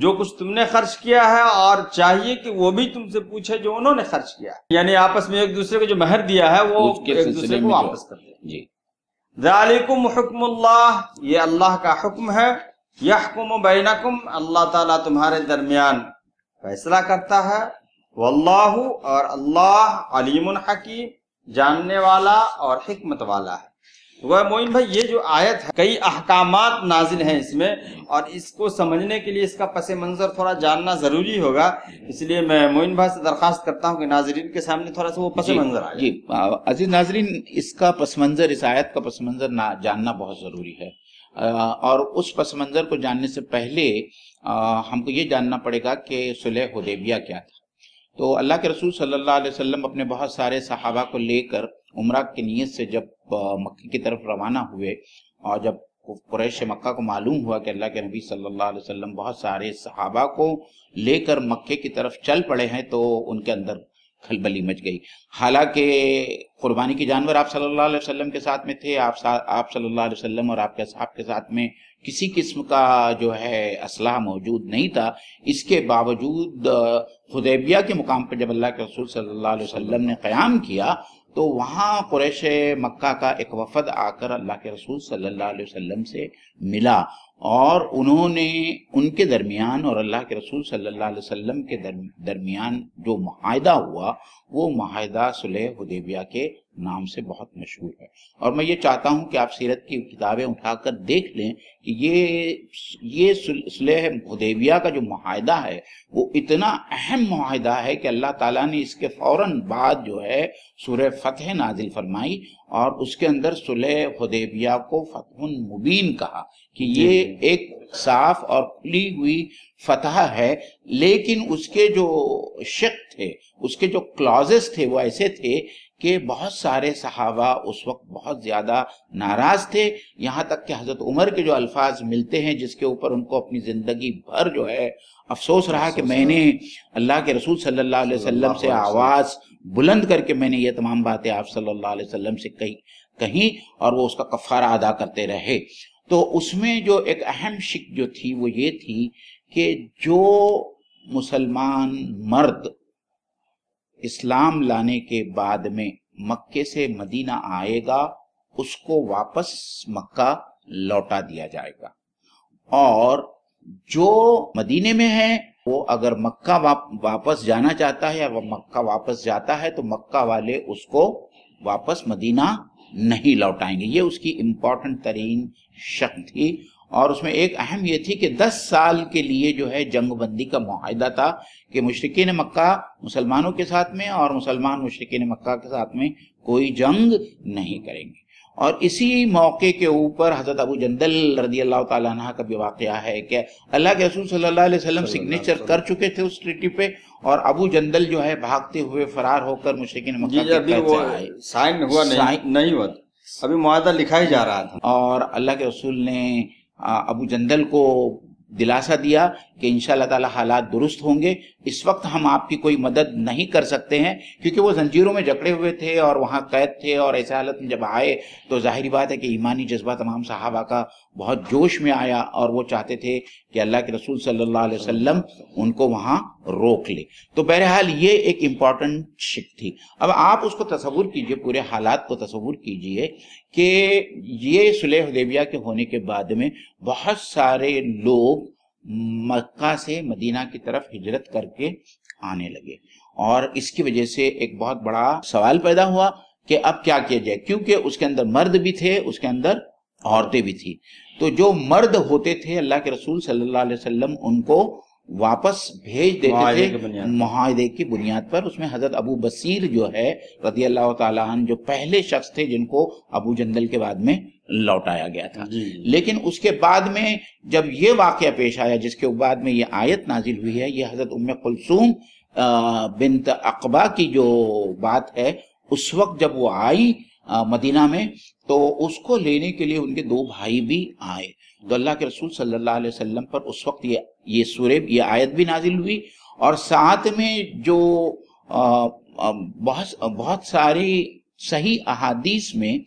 जो कुछ तुमने खर्च किया है और चाहिए कि वो भी तुमसे पूछे जो उन्होंने खर्च किया यानी आपस में एक दूसरे को जो महर दिया है वो एक दूसरे को वापस कर दे जी जालिकुम हुक्मुल्लाह ये अल्लाह का हुक्म है यहकुम बैनकुम अल्लाह ताला तुम्हारे दरमियान फैसला करता है वल्लाहु और अल्लाह अलीम हकीम जानने वाला और हिकमत वाला है वह मोइन भाई ये जो आयत है कई अहकाम नाजिल हैं इसमें और इसको समझने के लिए इसका पस मंज़र थोड़ा जानना ज़रूरी होगा इसलिए मैं मोइन भाई से दरखास्त करता हूँ कि नाजरीन के सामने थोड़ा सा वो पस मंज़र आए जी अजीज नाजरीन इसका पस मंज़र इस आयत का पस मंज़र जानना बहुत ज़रूरी है और उस पस मंजर को जानने से पहले हमको ये जानना पड़ेगा कि सुलह हदेबिया क्या था तो अल्लाह के रसूल सल्लल्लाहु अलैहि वसल्लम अपने बहुत सारे सहाबा को लेकर उम्र की नीयत से जब मक्की की तरफ रवाना हुए और जब कुरैश मक्का को मालूम हुआ कि अल्लाह के नबी सल्लल्लाहु अलैहि वसल्लम बहुत सारे सहाबा को लेकर मक्के की तरफ चल पड़े हैं तो उनके अंदर खलबली मच गई हालांकि कुर्बानी के जानवर आप सल्लल्लाहु अलैहि वसल्लम के साथ में थे आप आप सल्लल्लाहु अलैहि वसल्लम और आपके साहब के साथ में किसी किस्म का जो है असलाह मौजूद नहीं था इसके बावजूद खुदैबिया के मुकाम पर जब अल्लाह के रसूल सल्लल्लाहु अलैहि वसल्लम ने क़याम किया तो वहाँ कुरैश मक्का का एक वफद आकर अल्लाह के रसूल सल्लल्लाहु अलैहि वसल्लम से मिला और उन्होंने उनके दरमियान और अल्लाह के रसूल सल्लल्लाहु अलैहि वसल्लम के दरमियान जो माहिदा हुआ वो माहिदा सुलह हदेबिया के नाम से बहुत मशहूर है और मैं ये चाहता हूँ कि आप सीरत की किताबें उठाकर देख लें कि ये ये सुलह हदेबिया का जो माहिदा है वो इतना अहम माहिदा है कि अल्लाह ताला ने इसके फौरन बाद जो है सूर्य फ़तह नाजिल फरमाई और उसके अंदर सुलह हदेबिया को फ़तह मुबीन कहा कि ये एक साफ और खुली हुई फतह है लेकिन उसके जो शक थे उसके जो क्लॉजेस थे वो ऐसे थे कि बहुत सारे सहाबा उस वक्त बहुत ज़्यादा नाराज़ थे यहाँ तक कि हज़रत उमर के जो अल्फाज मिलते हैं जिसके ऊपर उनको अपनी ज़िंदगी भर जो है अफसोस रहा कि मैंने अल्लाह के रसूल सल्लल्लाहु अलैहि वसल्लम से आवाज़ बुलंद करके मैंने ये तमाम बातें आप सल्लल्लाहु अलैहि वसल्लम से कही कहीं और वो उसका कफ़ारा अदा करते रहे तो उसमें जो एक अहम शिक जो थी वो ये थी कि जो मुसलमान मर्द इस्लाम लाने के बाद में मक्के से मदीना आएगा उसको वापस मक्का लौटा दिया जाएगा और जो मदीने में है वो अगर मक्का वाप, वापस जाना चाहता है या मक्का वापस जाता है तो मक्का वाले उसको वापस मदीना नहीं लौटाएंगे ये उसकी इम्पोर्टेंट तरीन शक थी और उसमें एक अहम यह थी कि 10 साल के लिए जो है जंगबंदी का माहदा था कि मुशरकिन मक्का मुसलमानों के साथ में और मुसलमान मुशरकिन मक्का के साथ में कोई जंग नहीं करेंगे और इसी मौके के ऊपर हज़रत अबू जंदल रजी अल्लाह तह का भी वाक़ है कि अल्लाह के रसूल सल्लल्लाहु अलैहि वसल्लम सिग्नेचर कर चुके थे उस ट्रिटी पे और अबू जंदल जो है भागते हुए फरार होकर मुश्किन साइन हुआ नहीं, नहीं हुआ अभी मुआदा लिखा ही जा रहा था और अल्लाह के रसूल ने अबू जंदल को दिलासा दिया कि इन तला हालात दुरुस्त होंगे इस वक्त हम आपकी कोई मदद नहीं कर सकते हैं क्योंकि वो जंजीरों में जकड़े हुए थे और वहाँ कैद थे और ऐसे हालत में जब आए तो जाहिर बात है कि ईमानी जज्बा तमाम साहबा का बहुत जोश में आया और वो चाहते थे कि अल्लाह के रसूल सल्लल्लाहु अलैहि वसल्लम उनको वहाँ रोक ले तो बहरहाल ये एक इम्पॉर्टेंट शिक थी अब आप उसको तस्वूर कीजिए पूरे हालात को तस्वूर कीजिए कि ये सुलह देविया के होने के बाद में बहुत सारे लोग मक्का से मदीना की तरफ हिजरत करके आने लगे और इसकी वजह से एक बहुत बड़ा सवाल पैदा हुआ कि अब क्या किया जाए क्योंकि उसके अंदर मर्द भी थे उसके अंदर औरतें भी थी तो जो मर्द होते थे अल्लाह के रसूल सल्लल्लाहु अलैहि वसल्लम उनको वापस भेज देते थे महादे की बुनियाद पर उसमें हजरत अबू बसीर जो है रदी अल्लाह तन जो पहले शख्स थे जिनको अबू जंदल के बाद में लौटाया गया था लेकिन उसके बाद में जब ये वाक़ पेश आया जिसके बाद में ये आयत नाजिल हुई है ये हजरत उम कुलसूम बिन अकबा की जो बात है उस वक्त जब वो आई मदीना में तो उसको लेने के लिए उनके दो भाई भी आए तो अल्लाह के रसूल सल्लल्लाहु अलैहि वसल्लम पर उस वक्त ये ये सूरे ये आयत भी नाजिल हुई और साथ में जो बहुत बहुत सारी सही अहादीस में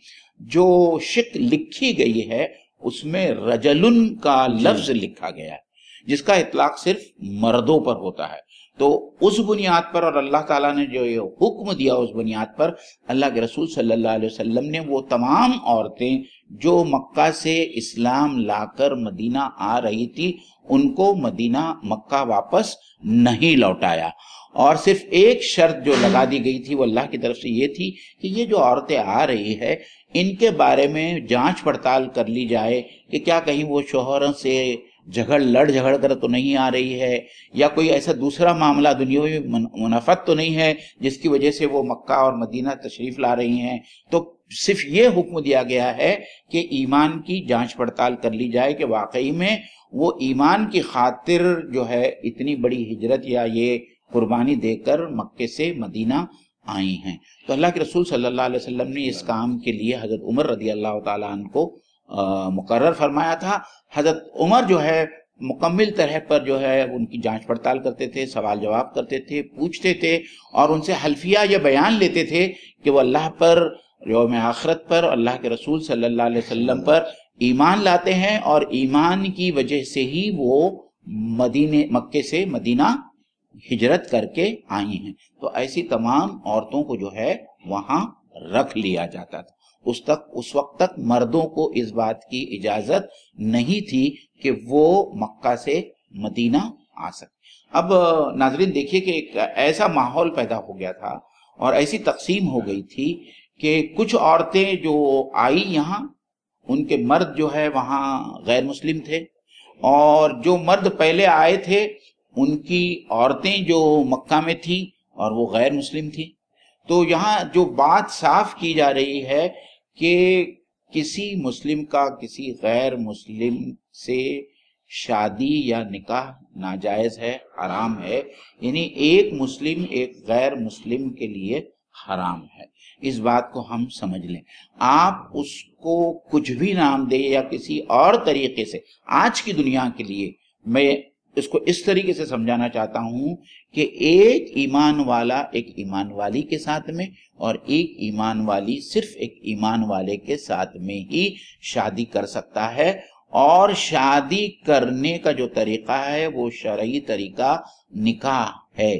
जो शिक लिखी गई है उसमें रजलुन का लफ्ज लिखा गया है जिसका इतलाक सिर्फ मर्दों पर होता है तो उस बुनियाद पर और अल्लाह ताला ने जो ये हुक्म दिया उस बुनियाद पर अल्लाह के रसूल सल्लल्लाहु अलैहि वसल्लम ने वो तमाम औरतें जो मक्का से इस्लाम लाकर मदीना आ रही थी उनको मदीना मक्का वापस नहीं लौटाया और सिर्फ एक शर्त जो लगा दी गई थी वो अल्लाह की तरफ से ये थी कि ये जो औरतें आ रही है इनके बारे में जांच पड़ताल कर ली जाए कि क्या कहीं वो शोहरों से झगड़ लड़ झगड़ कर तो नहीं आ रही है या कोई ऐसा दूसरा मामला दुनिया में मुनाफत तो नहीं है जिसकी वजह से वो मक्का और मदीना तशरीफ ला रही हैं तो सिर्फ ये हुक्म दिया गया है कि ईमान की जांच पड़ताल कर ली जाए कि वाकई में वो ईमान की खातिर जो है इतनी बड़ी हिजरत या ये कुर्बानी देकर मक्के से मदीना आई हैं तो अल्लाह के रसूल सल्लल्लाहु अलैहि वसल्लम ने इस काम के लिए हज़रत उमर रदी अल्लाह तन को मुकर फरमाया था हजरत उमर जो है मुकम्मल तरह पर जो है उनकी जांच पड़ताल करते थे सवाल जवाब करते थे पूछते थे और उनसे हल्फिया यह बयान लेते थे कि वो अल्लाह पर योम आखरत पर अल्लाह के रसूल सल्लल्लाहु अलैहि वसल्लम पर ईमान लाते हैं और ईमान की वजह से ही वो मदीने मक्के से मदीना हिजरत करके आई हैं तो ऐसी तमाम औरतों को जो है वहाँ रख लिया जाता था उस तक उस वक्त तक मर्दों को इस बात की इजाजत नहीं थी कि वो मक्का से मदीना आ सके अब नाजरीन देखिए कि एक ऐसा माहौल पैदा हो गया था और ऐसी तकसीम हो गई थी कि कुछ औरतें जो आई यहाँ उनके मर्द जो है वहां गैर मुस्लिम थे और जो मर्द पहले आए थे उनकी औरतें जो मक्का में थी और वो गैर मुस्लिम थी तो यहाँ जो बात साफ की जा रही है कि किसी मुस्लिम का किसी गैर मुस्लिम से शादी या निकाह नाजायज है हराम है यानी एक मुस्लिम एक गैर मुस्लिम के लिए हराम है इस बात को हम समझ लें आप उसको कुछ भी नाम दे या किसी और तरीके से आज की दुनिया के लिए मैं इसको इस तरीके से समझाना चाहता हूं कि एक ईमान वाला एक ईमान वाली के साथ में और एक ईमान वाली सिर्फ एक ईमान वाले के साथ में ही शादी कर सकता है और शादी करने का जो तरीका है वो शरयी तरीका निकाह है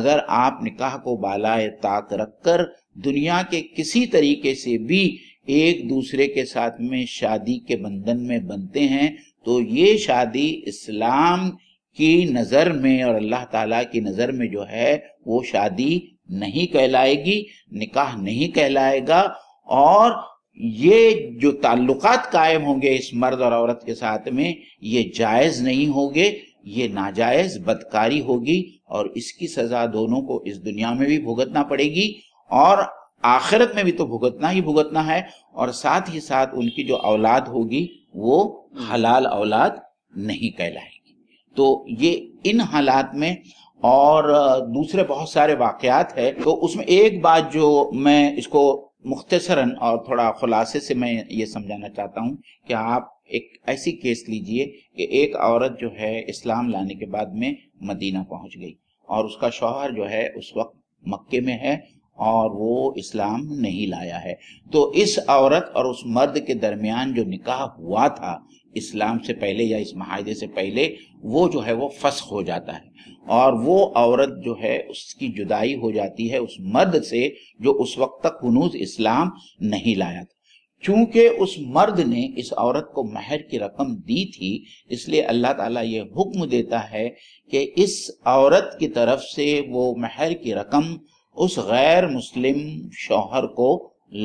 अगर आप निकाह को बालाए ताक रखकर दुनिया के किसी तरीके से भी एक दूसरे के साथ में शादी के बंधन में बनते हैं तो ये शादी इस्लाम की नज़र में और अल्लाह ताला की नज़र में जो है वो शादी नहीं कहलाएगी निकाह नहीं कहलाएगा और ये जो ताल्लुकात कायम होंगे इस मर्द और औरत के साथ में ये जायज़ नहीं होंगे ये नाजायज़ बदकारी होगी और इसकी सज़ा दोनों को इस दुनिया में भी भुगतना पड़ेगी और आखिरत में भी तो भुगतना ही भुगतना है और साथ ही साथ उनकी जो औलाद होगी वो हलाल औलाद नहीं कहलाएगी तो ये इन हालात में और दूसरे बहुत सारे वाकयात है तो उसमें एक बात जो मैं इसको मुख्तसरन और थोड़ा खुलासे से मैं ये समझाना चाहता हूँ कि आप एक ऐसी केस लीजिए कि एक औरत जो है इस्लाम लाने के बाद में मदीना पहुंच गई और उसका शौहर जो है उस वक्त मक्के में है और वो इस्लाम नहीं लाया है तो इस औरत और उस मर्द के दरमियान जो निकाह हुआ था इस्लाम से पहले या इस माहदे से पहले वो जो है वो फस हो जाता है और वो औरत जो है उसकी जुदाई हो जाती है उस मर्द से जो उस वक्त तक कनूज इस्लाम नहीं लाया था चूंकि उस मर्द ने इस औरत को महर की रकम दी थी इसलिए अल्लाह ताला ये हुक्म देता है कि इस औरत की तरफ से वो महर की रकम उस गैर मुस्लिम शौहर को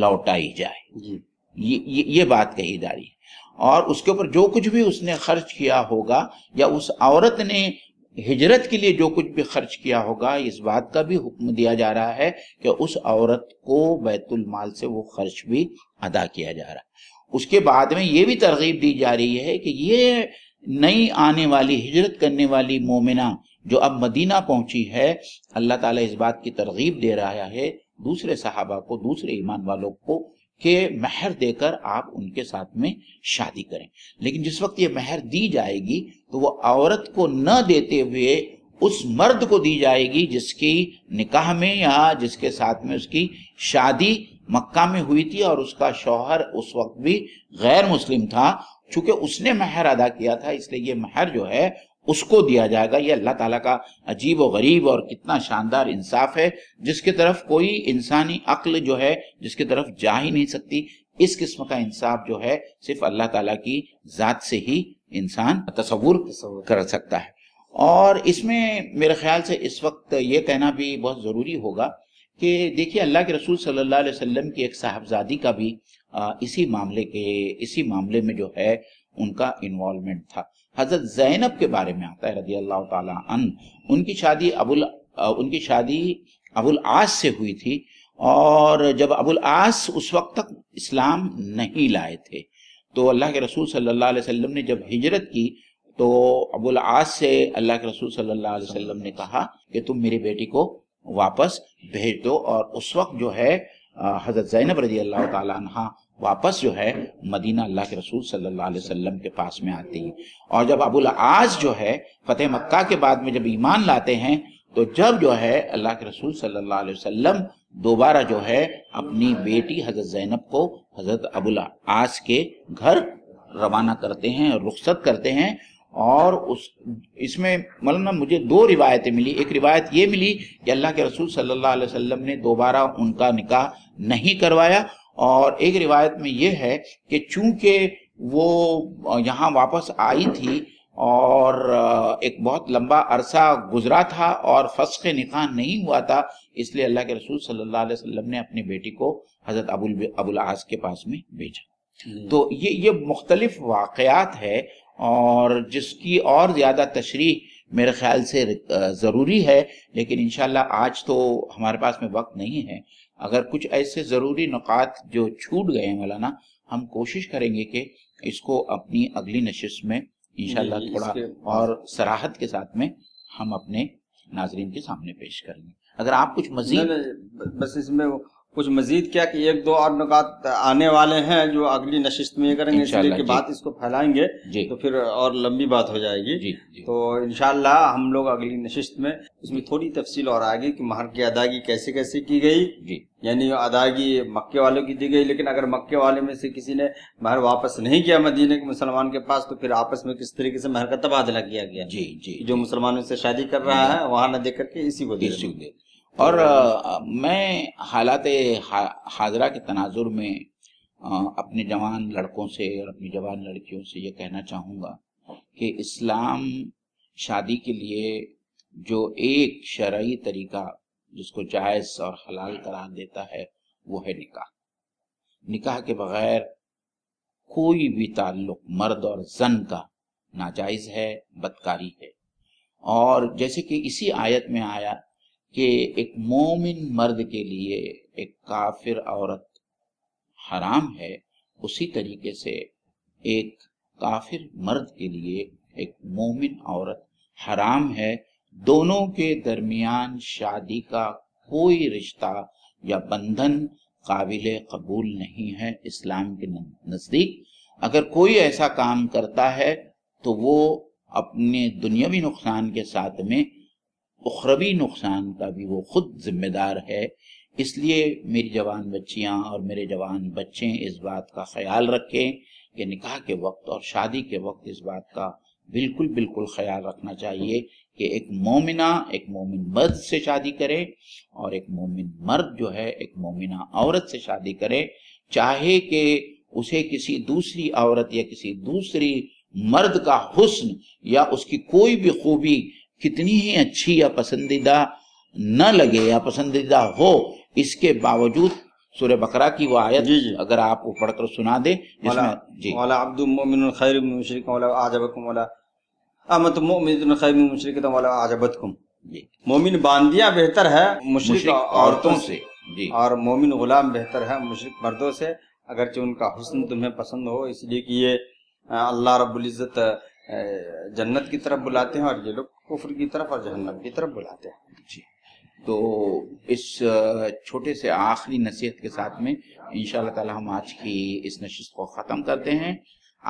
लौटाई जाए ये, ये, ये बात कही जा रही है और उसके ऊपर जो कुछ भी उसने खर्च किया होगा या उस औरत ने हिजरत के लिए जो कुछ भी खर्च किया होगा इस बात का भी हुक्म दिया जा रहा है कि उस औरत को बैतुल माल से वो खर्च भी अदा किया जा रहा है उसके बाद में ये भी तरगीब दी जा रही है कि ये नई आने वाली हिजरत करने वाली मोमिना जो अब मदीना पहुंची है अल्लाह ताला इस बात की तरगीब दे रहा है दूसरे सहाबा को दूसरे ईमान वालों को के महर देकर आप उनके साथ में शादी करें लेकिन जिस वक्त ये महर दी जाएगी तो वो औरत को न देते हुए उस मर्द को दी जाएगी जिसकी निकाह में या जिसके साथ में उसकी शादी मक्का में हुई थी और उसका शौहर उस वक्त भी गैर मुस्लिम था चूंकि उसने महर अदा किया था इसलिए ये महर जो है उसको दिया जाएगा ये अल्लाह ताला का अजीब व गरीब और कितना शानदार इंसाफ है जिसके तरफ कोई इंसानी अक्ल जो है जिसके तरफ जा ही नहीं सकती इस किस्म का इंसाफ जो है सिर्फ अल्लाह ताला की ज़ात से ही इंसान तस्वुर कर सकता है और इसमें मेरे ख्याल से इस वक्त ये कहना भी बहुत ज़रूरी होगा कि देखिए अल्लाह के रसूल सल्लल्लाहु अलैहि वसल्लम की एक साहबजादी का भी इसी मामले के इसी मामले में जो है उनका इन्वॉल्वमेंट था हजरत जैनब के बारे में आता है रजी अल्लाह तन उनकी शादी अबुल उनकी शादी अबुल आस से हुई थी और जब अबुल आस उस वक्त तक इस्लाम नहीं लाए थे तो अल्लाह के रसूल सल्लल्लाहु अलैहि वसल्लम ने जब हिजरत की तो अबुल आस से अल्लाह के रसूल सल्लल्लाहु अलैहि वसल्लम ने कहा कि तुम मेरी बेटी को वापस भेज दो और उस वक्त जो है हज़रत ज़ैनब रजी अल्लाह तहा वापस जो है मदीना अल्लाह के रसूल सल्लल्लाहु अलैहि वसल्लम के पास में आती है और जब अबुल आज जो है फ़तेह मक्का के बाद में जब ईमान लाते हैं तो जब जो है अल्लाह के रसूल सल्लल्लाहु अलैहि वसल्लम दोबारा जो है अपनी बेटी हज़रत ज़ैनब को हज़रत अबुल आज के घर रवाना करते हैं रुख्सत करते हैं और उस इसमें मतलब ना मुझे दो रिवायतें मिली एक रिवायत ये मिली कि अल्लाह के रसूल सल्लल्लाहु अलैहि वसल्लम ने दोबारा उनका निकाह नहीं करवाया और एक रिवायत में यह है कि चूंकि वो यहाँ वापस आई थी और एक बहुत लंबा अरसा गुजरा था और फस्क निकाह नहीं हुआ था इसलिए अल्लाह के रसूल सल्लल्लाहु अलैहि वसल्लम ने अपनी बेटी को हज़रत अबुल अबुल आस के पास में भेजा हम्म। तो ये ये मुख्तलिफ वाकयात है और जिसकी और ज़्यादा तशरी मेरे ख्याल से ज़रूरी है लेकिन इन आज तो हमारे पास में वक्त नहीं है अगर कुछ ऐसे ज़रूरी नुकात जो छूट गए हैं मौलाना हम कोशिश करेंगे कि इसको अपनी अगली नशिश में इनशाला थोड़ा और सराहत के साथ में हम अपने नाजरीन के सामने पेश करेंगे अगर आप कुछ मजीद बस इसमें कुछ मजीद क्या कि एक दो और नुकात आने वाले हैं जो अगली नशिस्त में करेंगे इसलिए कि बात इसको फैलाएंगे तो फिर और लंबी बात हो जाएगी जी, जी। तो इनशाला हम लोग अगली नशिस्त में इसमें थोड़ी तफसील और आएगी कि महर की अदायगी कैसे कैसे की गई यानी अदायगी मक्के वालों की दी गई लेकिन अगर मक्के वाले में से किसी ने महर वापस नहीं किया मदीने के मुसलमान के पास तो फिर आपस में किस तरीके से महर का तबादला किया गया जी जी जो मुसलमानों से शादी कर रहा है वहां न देख करके इसी को दे और आ, मैं हालात हा, हाजरा के तनाजुर में आ, अपने जवान लड़कों से और अपनी जवान लड़कियों से ये कहना चाहूँगा कि इस्लाम शादी के लिए जो एक शरय तरीका जिसको जायज़ और हलाल करार देता है वो है निकाह निकाह के बगैर कोई भी ताल्लुक मर्द और जन का नाजायज़ है बदकारी है और जैसे कि इसी आयत में आया कि एक मोमिन मर्द के लिए एक काफिर औरत हराम है उसी तरीके से एक काफिर मर्द के लिए एक मोमिन औरत हराम है दोनों के दरमियान शादी का कोई रिश्ता या बंधन काबिल कबूल नहीं है इस्लाम के नज़दीक अगर कोई ऐसा काम करता है तो वो अपने दुनियावी नुकसान के साथ में उखरवी नुकसान का भी वो खुद जिम्मेदार है इसलिए मेरी जवान बच्चियां और मेरे जवान बच्चे इस बात का ख्याल रखें कि निकाह के वक्त और शादी के वक्त इस बात का बिल्कुल बिल्कुल ख्याल रखना चाहिए कि एक मोमिना एक मोमिन मर्द से शादी करे और एक मोमिन मर्द जो है एक मोमिना औरत से शादी करे चाहे कि उसे किसी दूसरी औरत या किसी दूसरी मर्द का हुस्न या उसकी कोई भी खूबी कितनी ही अच्छी या पसंदीदा न लगे या पसंदीदा हो इसके बावजूद सूर्य बकरा की वो आयत जी जी। अगर आपको पढ़कर सुना दे तो मोमिन बांदिया बेहतर है मुश्रिक औरतों से जी और मोमिन गुलाम बेहतर है मुश्रिक मर्दों से अगरचे उनका हुसन तुम्हें पसंद हो इसलिए कि ये अल्लाह रब्बुल इज़्ज़त जन्नत की तरफ बुलाते हैं और ये लोग कुफर की तरफ और जहन्नम की तरफ बुलाते हैं जी तो इस छोटे से आखिरी नसीहत के साथ में इन ताला हम आज की इस नशस्त को ख़त्म करते हैं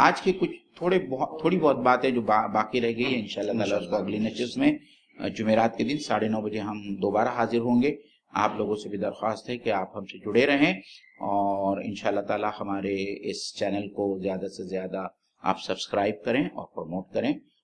आज के कुछ थोड़े बहुत थोड़ी बहुत बातें जो बा, बाकी रह गई है इन अगली नशिश में जुमेरात के दिन साढ़े नौ बजे हम दोबारा हाजिर होंगे आप लोगों से भी दरख्वास्त है कि आप हमसे जुड़े रहें और इन ताला हमारे इस चैनल को ज़्यादा से ज़्यादा आप सब्सक्राइब करें और प्रमोट करें